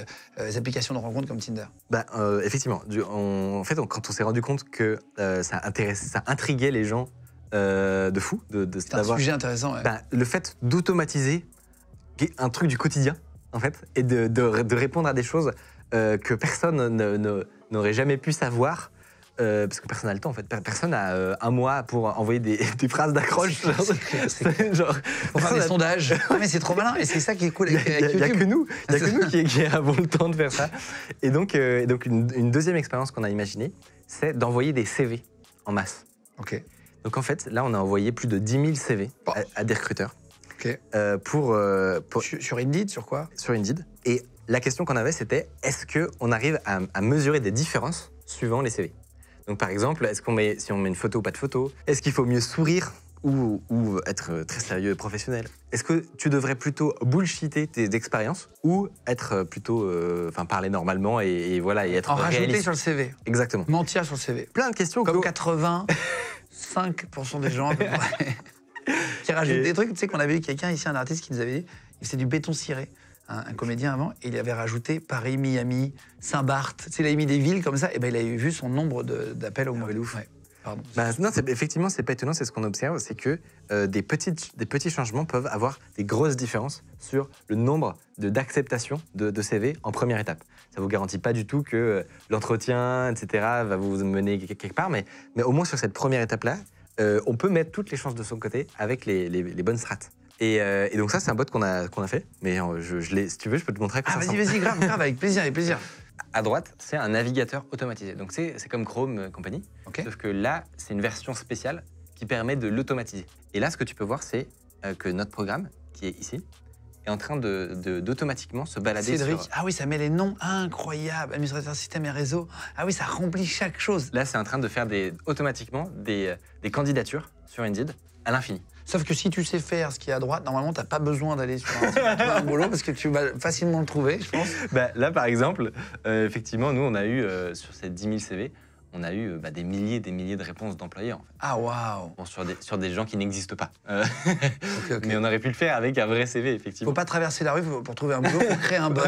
Speaker 1: applications de rencontre comme Tinder
Speaker 2: bah, Effectivement. en fait, quand on s'est rendu compte que ça, intéresse, ça intriguait les gens de fou, de, c'est un sujet intéressant. Bah, le fait d'automatiser un truc du quotidien en fait, et de, de, répondre à des choses euh, que personne n'aurait jamais pu savoir. Euh, parce que personne n'a le temps en fait. Personne n'a euh, un mois pour envoyer des, phrases d'accroche. genre, pour faire des sondages. mais c'est trop malin et c'est ça qui est cool. Il n'y a, que nous, y a que nous qui, avons le temps de faire ça. Et donc, donc une, deuxième expérience qu'on a imaginée, c'est d'envoyer des CV en masse. Ok. Donc en fait, là, on a envoyé plus de 10 000 CV à des recruteurs. Euh, euh, sur, Indeed, sur quoi sur Indeed. Et la question qu'on avait, c'était est-ce qu'on arrive à, mesurer des différences suivant les CV Donc, par exemple, est-ce qu'on met, si on met une photo ou pas de photo Est-ce qu'il faut mieux sourire ou, être très sérieux et professionnel Est-ce que tu devrais plutôt bullshiter tes expériences ou être plutôt, euh, parler normalement et, voilà et être En rajouter sur le CV. Exactement.
Speaker 1: Mentir sur le CV. Plein de questions Comme 85% des gens, à peu près qui rajoute des trucs. Tu sais qu'on avait eu quelqu'un ici, un artiste qui nous avait dit, il du béton ciré. Hein, un, comédien avant, et il avait rajouté Paris, Miami, Saint-Barth. Tu il avait mis des villes comme ça,
Speaker 2: et ben il eu vu son nombre d'appels au ah, bah, non, effectivement, c'est pas étonnant, c'est ce qu'on observe, c'est que euh, des, petites, des petits changements peuvent avoir des grosses différences sur le nombre d'acceptations de, de, CV en première étape. Ça vous garantit pas du tout que euh, l'entretien, etc., va vous mener quelque part, mais, mais au moins sur cette première étape-là, euh, on peut mettre toutes les chances de son côté avec les, bonnes strates. Euh, et, donc ça, c'est un bot qu'on a, fait. Mais euh, je, si tu veux, je peux te montrer. Ah vas-y, vas-y, grave, grave, avec plaisir, avec plaisir. À droite, c'est un navigateur automatisé. Donc c'est comme Chrome compagnie. Sauf que là, c'est une version spéciale qui permet de l'automatiser. Et là, ce que tu peux voir, c'est que notre programme, qui est ici, est en train d'automatiquement de, se balader Cédric,
Speaker 1: ah oui, ça met les noms incroyables, administrateur système et réseau. Ah
Speaker 2: oui, ça remplit chaque chose. Là, c'est en train de faire des, automatiquement des, euh, candidatures sur Indeed à l'infini.
Speaker 1: Sauf que si tu sais faire ce qui est à droite, normalement, tu n'as pas besoin d'aller sur un, boulot parce
Speaker 2: que tu vas facilement le trouver, je pense. Bah, là, par exemple, euh, effectivement, nous, on a eu euh, sur ces 10 000 CV, on a eu euh, bah, des milliers des milliers de réponses d'employeurs. Ah, waouh sur, des, sur des gens qui n'existent pas. Euh, mais on aurait pu le faire avec un vrai CV, effectivement. Faut pas traverser la rue
Speaker 1: pour trouver un boulot, on crée un bot.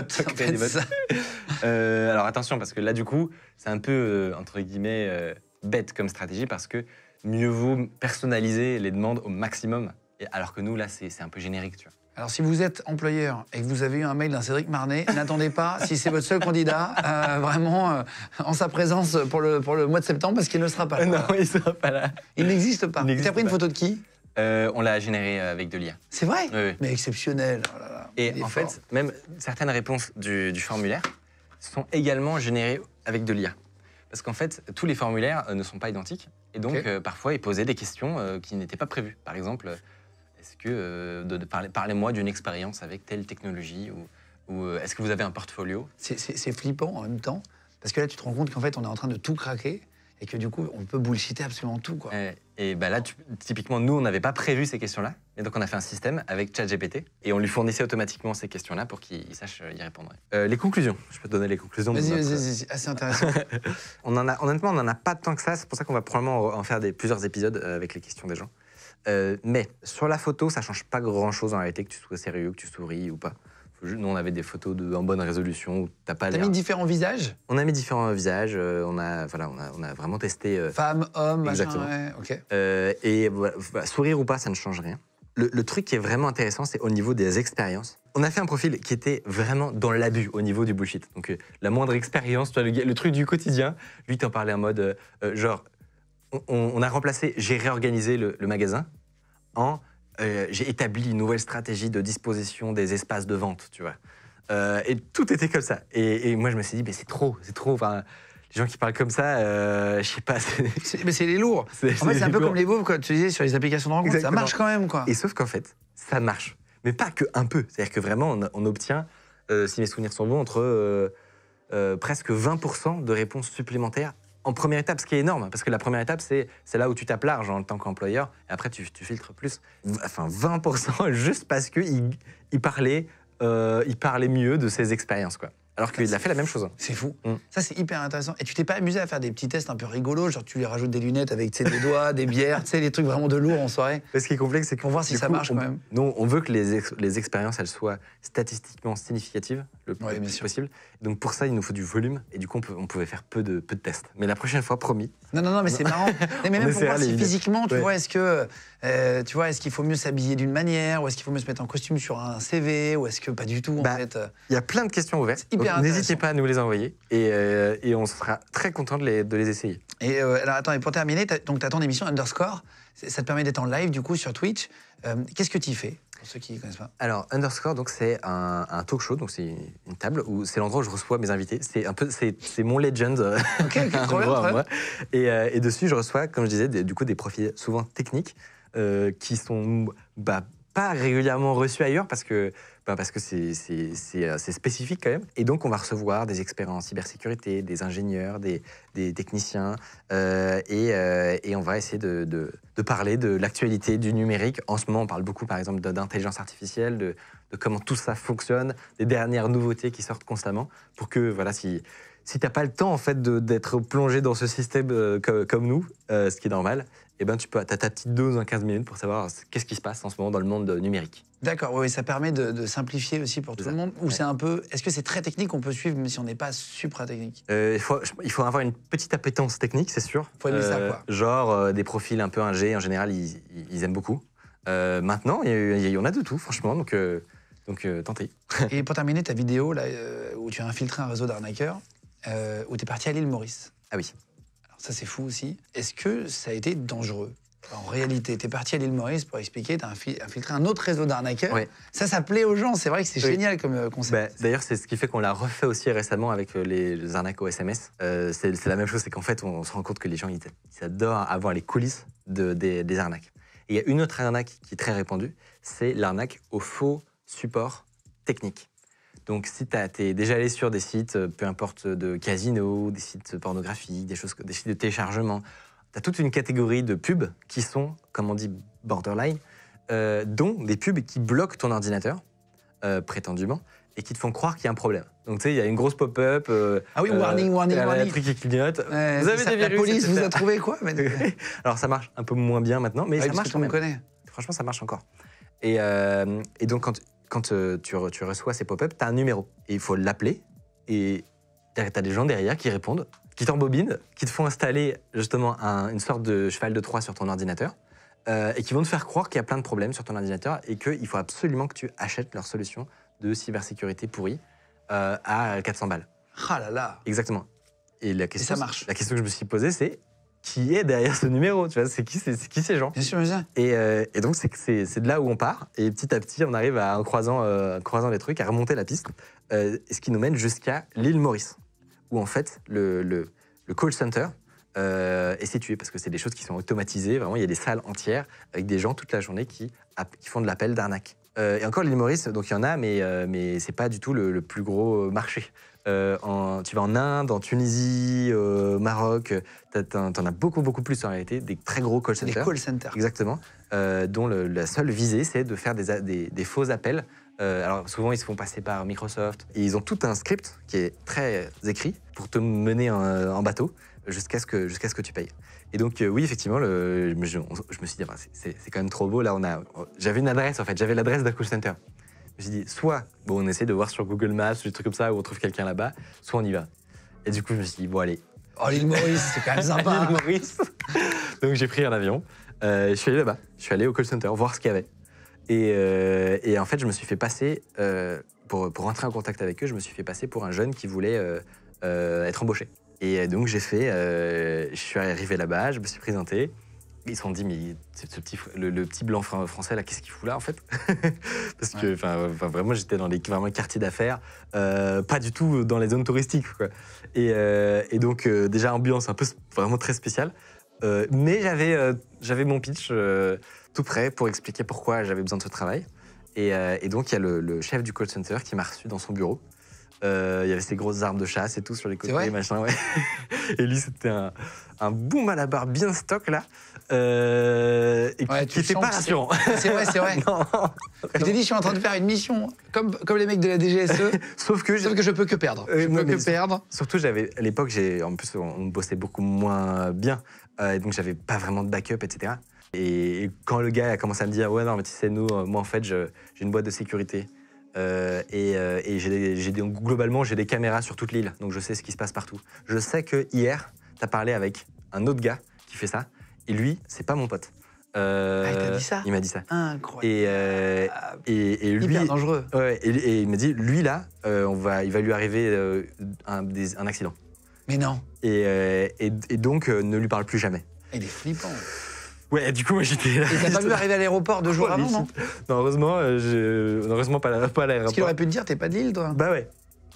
Speaker 2: Euh, alors attention, parce que là, du coup, c'est un peu, entre guillemets, bête comme stratégie, parce que mieux vaut personnaliser les demandes au maximum, alors que nous, là, c'est un peu générique, tu vois.
Speaker 1: Alors, si vous êtes employeur et que vous avez eu un mail d'un Cédric Marnet, n'attendez pas, si c'est votre seul candidat, euh, vraiment euh, en sa présence pour le, mois de septembre, parce qu'il ne sera pas là. Non, il ne sera pas là. Il n'existe pas. Tu as pris une photo de
Speaker 2: qui euh, on l'a généré avec de l'IA. C'est vrai oui, Mais exceptionnel. Oh et en fait, même certaines réponses du, formulaire sont également générées avec de l'IA. Parce qu'en fait, tous les formulaires ne sont pas identiques. Et donc, parfois, ils posaient des questions qui n'étaient pas prévues. Par exemple, que euh, de, parlez-moi d'une expérience avec telle technologie ou, ou euh, est-ce que vous avez un portfolio
Speaker 1: C'est flippant en même temps parce que là tu te rends compte qu'en fait on est en train de tout craquer et que du coup on peut bullshiter absolument tout quoi.
Speaker 2: Et, bah là typiquement nous on n'avait pas prévu ces questions-là et donc on a fait un système avec ChatGPT et on lui fournissait automatiquement ces questions-là pour qu'il sache euh, y répondre. les conclusions, je peux te donner les conclusions. Vas-y, vas-y, vas assez intéressant. on en a, honnêtement on n'en a pas tant que ça, c'est pour ça qu'on va probablement en faire des, plusieurs épisodes avec les questions des gens. Euh, mais sur la photo, ça change pas grand-chose en réalité que tu sois sérieux, que tu souris ou pas. Nous, on avait des photos de, en bonne résolution t'as pas l'air. mis différents visages On a mis différents visages. Euh, on, a, voilà, on, a, vraiment testé. Euh, Femme, homme, exactement. et sourire ou pas, ça ne change rien. Le, truc qui est vraiment intéressant, c'est au niveau des expériences. On a fait un profil qui était vraiment dans l'abus au niveau du bullshit. Donc, la moindre expérience, le, le, truc du quotidien, lui, t'en parlais en mode genre. On, a remplacé, j'ai réorganisé le magasin euh, j'ai établi une nouvelle stratégie de disposition des espaces de vente, tu vois. Euh, et tout était comme ça. Et, moi, je me suis dit, mais c'est trop, c'est trop. Enfin, les gens qui parlent comme ça, euh, je sais pas. Mais c'est les lourds. En fait, c'est un peu comme les
Speaker 1: boufs, quoi. Tu disais sur les applications de rencontre, ça marche quand même,
Speaker 2: quoi. Et sauf qu'en fait, ça marche. Mais pas que un peu. C'est-à-dire que vraiment, on, on obtient, si mes souvenirs sont bons, entre presque 20% de réponses supplémentaires en première étape, ce qui est énorme, parce que la première étape, c'est là où tu tapes large en tant qu'employeur, et après tu, filtres plus, enfin 20% juste parce qu'il il parlait, euh, parlait mieux de ses expériences. quoi. Alors qu'il a fait la même chose. Hein. C'est fou. Mm. Ça, c'est hyper intéressant. Et tu t'es pas
Speaker 1: amusé à faire des petits tests un peu rigolos, genre tu lui rajoutes des lunettes avec des doigts, des bières, tu sais, des trucs vraiment de lourd en
Speaker 2: soirée. ce qui est complexe, c'est qu'on voit si ça marche quand même. Non, on veut que les, les expériences, elles soient statistiquement significatives le plus possible. Donc pour ça, il nous faut du volume et du coup, on, pouvait faire peu de, peu de tests. Mais la prochaine fois, promis. Non, non, non, mais c'est marrant. mais même pour voir si physiquement, tu vois,
Speaker 1: est-ce que euh, tu vois, est-ce qu'il faut mieux s'habiller d'une manière ou est-ce qu'il faut mieux se mettre en costume sur un CV ou est-ce que pas du tout en bah, fait euh.
Speaker 2: Il y a plein de questions ouvertes. N'hésitez pas à nous les envoyer et, euh, et on sera très content de les, essayer.
Speaker 1: Et alors attends, et pour terminer, donc tu ton émission Underscore, ça te permet d'être en live du coup sur Twitch. Qu'est-ce que tu fais
Speaker 2: pour ceux qui ne connaissent pas. Alors, Underscore, donc c'est un, talk show, donc c'est une, table où c'est l'endroit où je reçois mes invités. C'est un peu, c'est, mon legend. Ok, okay euh, Et, dessus, je reçois, comme je disais, des, du coup des profils souvent techniques euh, qui sont bah, pas régulièrement reçus ailleurs parce que bah, parce que euh, c'est spécifique quand même. Et donc, on va recevoir des experts en cybersécurité, des ingénieurs, des, techniciens, euh, euh, et, on va essayer de, parler de l'actualité du numérique. En ce moment, on parle beaucoup, par exemple, d'intelligence artificielle, de, de, comment tout ça fonctionne, des dernières nouveautés qui sortent constamment, pour que, voilà, si, si t'as pas le temps en fait d'être plongé dans ce système euh, comme, nous, euh, ce qui est normal, eh ben tu peux, as ta petite dose en 15 minutes pour savoir qu'est-ce qui se passe en ce moment dans le monde euh, numérique.
Speaker 1: D'accord, oui, ça permet de, simplifier aussi pour tout le monde. Ou c'est un peu, est-ce que c'est très technique qu'on peut suivre même si on n'est pas supra technique.
Speaker 2: il, faut, avoir une petite appétence technique, c'est sûr. Faut aimer ça, quoi. Genre des profils un peu ingés, en général, ils, aiment beaucoup. maintenant, il y, en a de tout, franchement. Donc donc tentez.
Speaker 1: et pour terminer ta vidéo là, où tu as infiltré un réseau d'arnaqueurs, euh,
Speaker 2: où tu es parti à l'île Maurice. Ah oui.
Speaker 1: Alors ça, c'est fou aussi. Est-ce que ça a été dangereux en réalité, t'es parti à l'île Maurice pour expliquer, t'as infiltré un autre réseau d'arnaqueurs. Ça, ça plaît aux gens, c'est vrai que c'est génial comme
Speaker 2: euh, concept. Bah, d'ailleurs, c'est ce qui fait qu'on l'a refait aussi récemment avec euh, les, arnaques au SMS. c'est la même chose, c'est qu'en fait, on, se rend compte que les gens, ils, adorent avoir les coulisses des, des, arnaques. il y a une autre arnaque qui est très répandue, c'est l'arnaque au faux support technique. Donc si tu es déjà allé sur des sites, euh, peu importe de casinos, des sites pornographiques, des, choses, des sites de téléchargement, tu as toute une catégorie de pubs qui sont, comme on dit, borderline, euh, dont des pubs qui bloquent ton ordinateur, euh, prétendument, et qui te font croire qu'il y a un problème. Donc, tu sais, il y a une grosse pop-up. ah oui, warning, warning, warning. Un truc qui clignote. vous avez des virus. La police vous a trouvé quoi Alors, ça marche un peu moins bien maintenant, mais ah ça marche quand même. Connaît. Franchement, ça marche encore. Et, et donc, quand quand euh, tu, reçois ces pop-up, tu as un numéro. Et il faut l'appeler. Et tu as des gens derrière qui répondent, qui t'embobinent, qui te font installer justement une sorte de cheval de Troie sur ton ordinateur. Euh, et qui vont te faire croire qu'il y a plein de problèmes sur ton ordinateur et qu'il faut absolument que tu achètes leur solution de cybersécurité pourrie euh, à 400 balles. Ah là là Exactement. Et la question, ça marche. La question que je me suis posée, c'est qui est derrière ce numéro, tu vois, c'est qui, c'est qui ces gens Bien sûr, bien sûr. Et, euh, donc c'est, de là où on part, et petit à petit on arrive à, en croisant, euh, des croisant les trucs, à remonter la piste, euh, ce qui nous mène jusqu'à l'île Maurice, où en fait le, call center est situé, parce que c'est des choses qui sont automatisées, vraiment il y a des salles entières avec des gens toute la journée qui, qui font de l'appel d'arnaque. et encore l'île Maurice, donc il y en a, mais, mais c'est pas du tout le, le plus gros marché. Euh, tu vas en Inde, en Tunisie, au euh, Maroc, t'en as, as beaucoup, beaucoup plus en réalité, des très gros call centers. Des call centers. Exactement, euh, dont la seule visée, c'est de faire des, faux appels. alors souvent, ils se font passer par Microsoft. Et ils ont tout un script qui est très écrit pour te mener en, bateau jusqu'à ce, que, ce que tu payes. Et donc, oui, effectivement, je, me suis dit, ah ben, c'est quand même trop beau. Là, on a, j'avais une adresse, en fait, j'avais l'adresse d'un call center me suis dit, soit bon, on essaie de voir sur Google Maps ou des trucs comme ça où on trouve quelqu'un là-bas, soit on y va. Et du coup, je me suis dit, bon, allez. Oh, l'île Maurice,
Speaker 1: c'est quand même sympa. l'île Maurice.
Speaker 2: Donc, j'ai pris un avion. Euh, je suis allé là-bas. Je suis allé au call center voir ce qu'il y avait. Et, euh, en fait, je me suis fait passer, euh, pour, pour entrer en contact avec eux, je me suis fait passer pour un jeune qui voulait être embauché. Et donc, j'ai fait, je suis arrivé là-bas, je me suis présenté ils se sont dit, mais ce petit, le, petit blanc français, là, qu'est-ce qu'il fout là, en fait Parce que vraiment, j'étais dans les vraiment, quartiers d'affaires, euh, pas du tout dans les zones touristiques. Euh, et, donc, euh, déjà, ambiance un peu vraiment très spéciale. mais j'avais j'avais mon pitch tout prêt pour expliquer pourquoi j'avais besoin de ce travail. Et, donc, il y a le, chef du call center qui m'a reçu dans son bureau euh, il y avait ces grosses armes de chasse et tout sur les côtés, machin, ouais. et lui, c'était un, un boom à la barre bien stock, là. Euh, et ouais, qui n'était pas C'est vrai, c'est vrai.
Speaker 1: je t'ai dit, je suis en train de faire une mission, comme, comme les mecs de la DGSE. sauf, que que je peux que perdre.
Speaker 2: je peux que perdre. Surtout, j'avais, à l'époque, j'ai, en plus, on, bossait beaucoup moins bien. Euh, et donc, j'avais pas vraiment de backup, etc. et, quand le gars a commencé à me dire, ouais, non, mais tu sais, nous, moi, en fait, j'ai une boîte de sécurité. Euh, et, euh, globalement, j'ai des caméras sur toute l'île, donc je sais ce qui se passe partout. Je sais que hier, tu as parlé avec un autre gars qui fait ça, et lui, c'est pas mon pote. Euh, ah, il t'a dit ça Il m'a dit ça. Incroyable. Et, et, lui, Hyper dangereux. Ouais, et, il m'a dit, lui là, on va, il va lui arriver un, un, accident. Mais non. Et, donc, ne lui parle plus jamais. Il est flippant. Ouais, du coup, moi j'étais là. Et t'as pas vu arriver à l'aéroport deux jours avant, non Non, heureusement, euh, euh, heureusement pas, à l'aéroport. Qu'est-ce qu'il aurait pu te dire, t'es pas de l'île toi Bah ouais.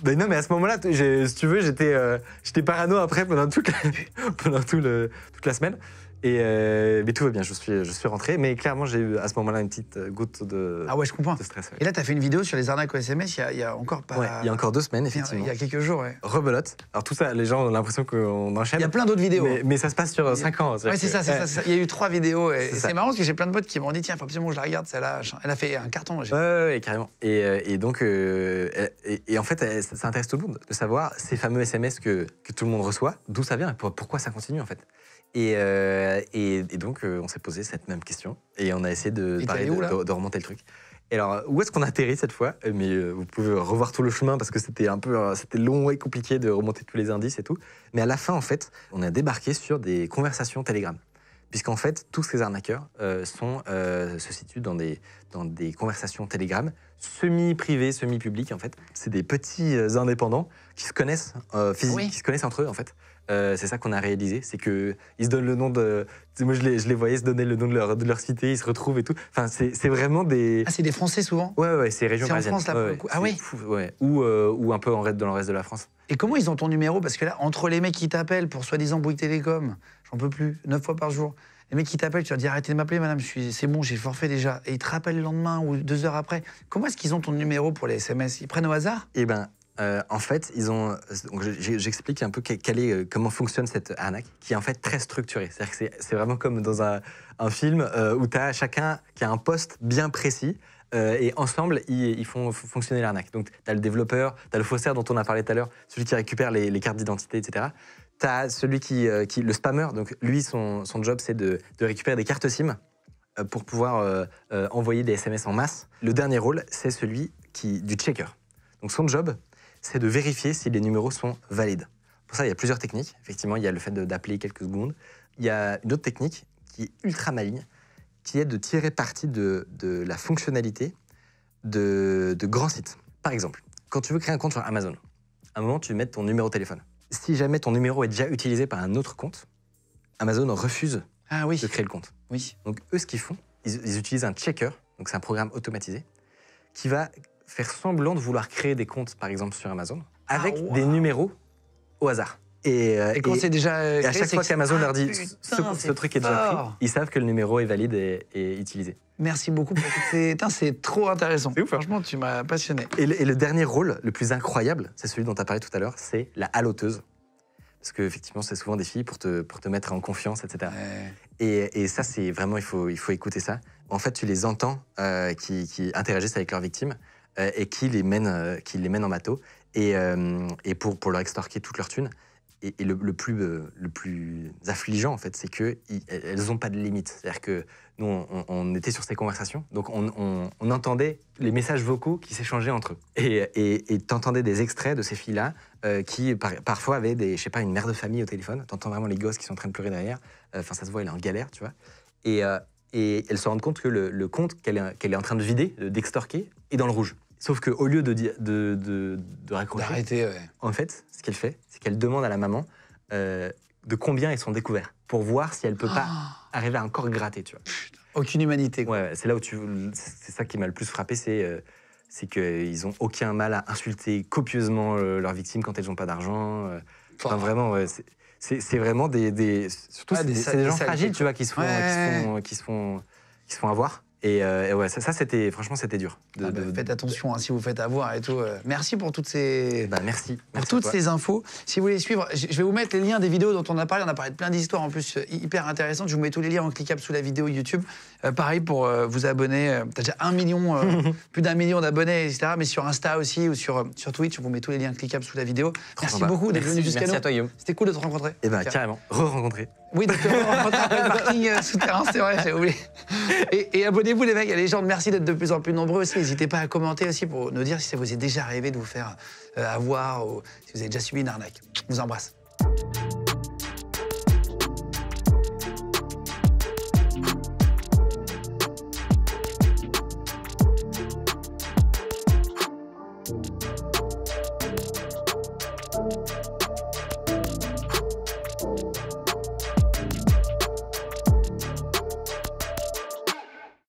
Speaker 2: Ben non, mais à ce moment-là, si tu veux, euh, j'étais parano après pendant, toute pendant tout toute la semaine. Et euh, mais tout va bien, je suis, je suis rentré. Mais clairement, j'ai eu à ce moment-là une petite euh, goutte de, ah ouais, je comprends. de stress. Et là, tu as fait une vidéo sur les arnaques au SMS il y, a, encore pas. il y a encore deux semaines, effectivement. Il y a quelques jours, Rebelote. Alors tout ça, les gens ont l'impression qu'on enchaîne. Il y a plein d'autres vidéos. Mais, ça se passe sur euh, cinq 5 ans. c'est ça, Il
Speaker 1: y a eu trois vidéos. Et c'est marrant parce que j'ai plein de potes qui m'ont dit tiens, faut je la regarde, celle-là. Elle a fait un
Speaker 2: carton. Ouais, carrément. Et, donc, et, en fait, ça, ça, intéresse tout le monde de savoir ces fameux SMS que, que tout le monde reçoit, d'où ça vient et pourquoi ça continue, en fait. Euh, et, donc, euh, on s'est posé cette même question. Et on a essayé de, de, remonter le truc. Et alors, où est-ce qu'on a atterri cette fois Mais euh, vous pouvez revoir tout le chemin parce que c'était un peu c'était long et compliqué de remonter tous les indices et tout. Mais à la fin, en fait, on a débarqué sur des conversations Telegram. Puisqu'en fait, tous ces arnaqueurs se situent dans des, conversations Telegram semi-privées, semi-publiques, en fait. C'est des petits indépendants qui se connaissent, physiquement, qui se connaissent entre eux, en fait. Euh, c'est ça qu'on a réalisé, c'est qu'ils se donnent le nom de. Moi, je les, voyais se donner le nom de leur, cité, ils se retrouvent et tout. Enfin, c'est vraiment des. Ah, c'est des Français souvent Ouais, ouais, c'est région parisienne. C'est en France là, Ah euh, ou, un peu en raid dans le reste de la France.
Speaker 1: Et comment ils ont ton numéro Parce que là, entre les mecs qui t'appellent pour soi-disant Bouygues Télécom, j'en peux plus, neuf fois par jour. Les mecs qui t'appellent, tu leur dis arrêtez de m'appeler, madame, c'est bon, j'ai le forfait déjà. Et ils te rappellent le lendemain ou deux heures après. Comment est-ce qu'ils ont ton numéro pour les SMS Ils prennent au
Speaker 2: hasard Eh ben, euh, en fait, ils ont. Euh, j'explique un peu euh, comment fonctionne cette arnaque, qui est en fait très structurée. C'est-à-dire que c'est vraiment comme dans un, film où tu as chacun qui a un poste bien précis. et ensemble, ils, font fonctionner l'arnaque. Donc, tu as le développeur, tu as le faussaire dont on a parlé tout à l'heure, celui qui récupère les, cartes d'identité, etc. Tu as celui qui, Le spammer, donc lui, son, job, c'est de, récupérer des cartes SIM pour pouvoir envoyer des SMS en masse. Le dernier rôle, c'est celui qui, du checker. Donc, son job, c'est de vérifier si les numéros sont valides. Pour ça, il y a plusieurs techniques. Effectivement, il y a le fait d'appeler quelques secondes. Il y a une autre technique qui est ultra maligne, qui est de tirer parti de, la fonctionnalité de, grands sites. Par exemple, quand tu veux créer un compte sur Amazon, à un moment, tu mets ton numéro de téléphone. Si jamais ton numéro est déjà utilisé par un autre compte, Amazon refuse ah, oui. de créer le compte. Oui. Donc, eux, ce qu'ils font, ils, utilisent un checker, donc c'est un programme automatisé, qui va faire semblant de vouloir créer des comptes, par exemple sur Amazon, ah, avec des numéros au hasard. Et, euh, quand c'est déjà euh, à chaque fois qu'Amazon leur dit ah, ce, truc est déjà pris, ils savent que le numéro est valide et, utilisé. Merci beaucoup c'est trop intéressant. Hein. Franchement, tu m'as passionné. Et le, dernier rôle, le plus incroyable, c'est celui dont tu as parlé tout à l'heure, c'est la haloteuse. Parce qu'effectivement, c'est souvent des filles pour te, pour te mettre en confiance, etc. Et, ça, c'est vraiment, il faut, il faut écouter ça. En fait, tu les entends euh, qui, qui interagissent avec leurs victimes. Euh, et qui les mène, euh, qui les mène en bateau et, euh, et pour, pour leur extorquer toutes leur thunes. Et, le, plus, le plus affligeant, en fait, c'est qu'elles n'ont pas de limite. C'est-à-dire que nous, on, était sur ces conversations, donc on, on, entendait les messages vocaux qui s'échangeaient entre eux. Et t'entendais des extraits de ces filles-là qui, parfois, avaient des, je sais pas, une mère de famille au téléphone. T'entends vraiment les gosses qui sont en train de pleurer derrière. Enfin, ça se voit, elle est en galère, tu vois. Et, et elle se rend compte que le, compte qu'elle est, en train de vider, d'extorquer, est dans le rouge. Sauf qu'au lieu de, de, raccrocher, en fait, ce qu'elle fait, c'est qu'elle demande à la maman euh, de combien ils sont découverts pour voir si elle peut pas ah. arriver à encore gratter, tu vois. aucune humanité. Ouais, c'est là où tu, c'est ça qui m'a le plus frappé, c'est euh, qu'ils ont aucun mal à insulter copieusement euh, leurs victimes quand elles n'ont pas d'argent. Enfin, vraiment, ouais, c'est vraiment des, des surtout des, gens fragiles, tu vois, qui se font, qui se font, qui font, avoir. Euh, et, ouais, ça, ça c'était franchement c'était dur. Ah bah, faites attention hein, si vous faites avoir et tout. Euh,
Speaker 1: merci pour toutes ces bah, merci, pour toutes ces infos. Si vous voulez suivre, je vais vous mettre les liens des vidéos dont on a parlé. On a parlé de plein d'histoires en plus euh, hyper intéressantes. Je vous mets tous les liens en cliquable sous la vidéo YouTube. Euh, pareil pour euh, vous abonner. Euh, t'as déjà un million, plus d'un million d'abonnés, etc. Mais sur Insta aussi ou sur, sur Twitch, on vous met tous les liens cliquables sous la vidéo. Merci beaucoup d'être venu jusqu'à nous. Merci à toi, Guillaume. C'était cool de te rencontrer. Eh bien, ben, carrément. Re-rencontrer. Oui, donc rencontrer après le parking souterrain, c'est vrai, j'ai oublié. Et, abonnez-vous, les mecs, et les gens. Merci d'être de plus en plus nombreux aussi. N'hésitez pas à commenter aussi pour nous dire si ça vous est déjà arrivé de vous faire avoir ou si vous avez déjà subi une arnaque. On vous embrasse.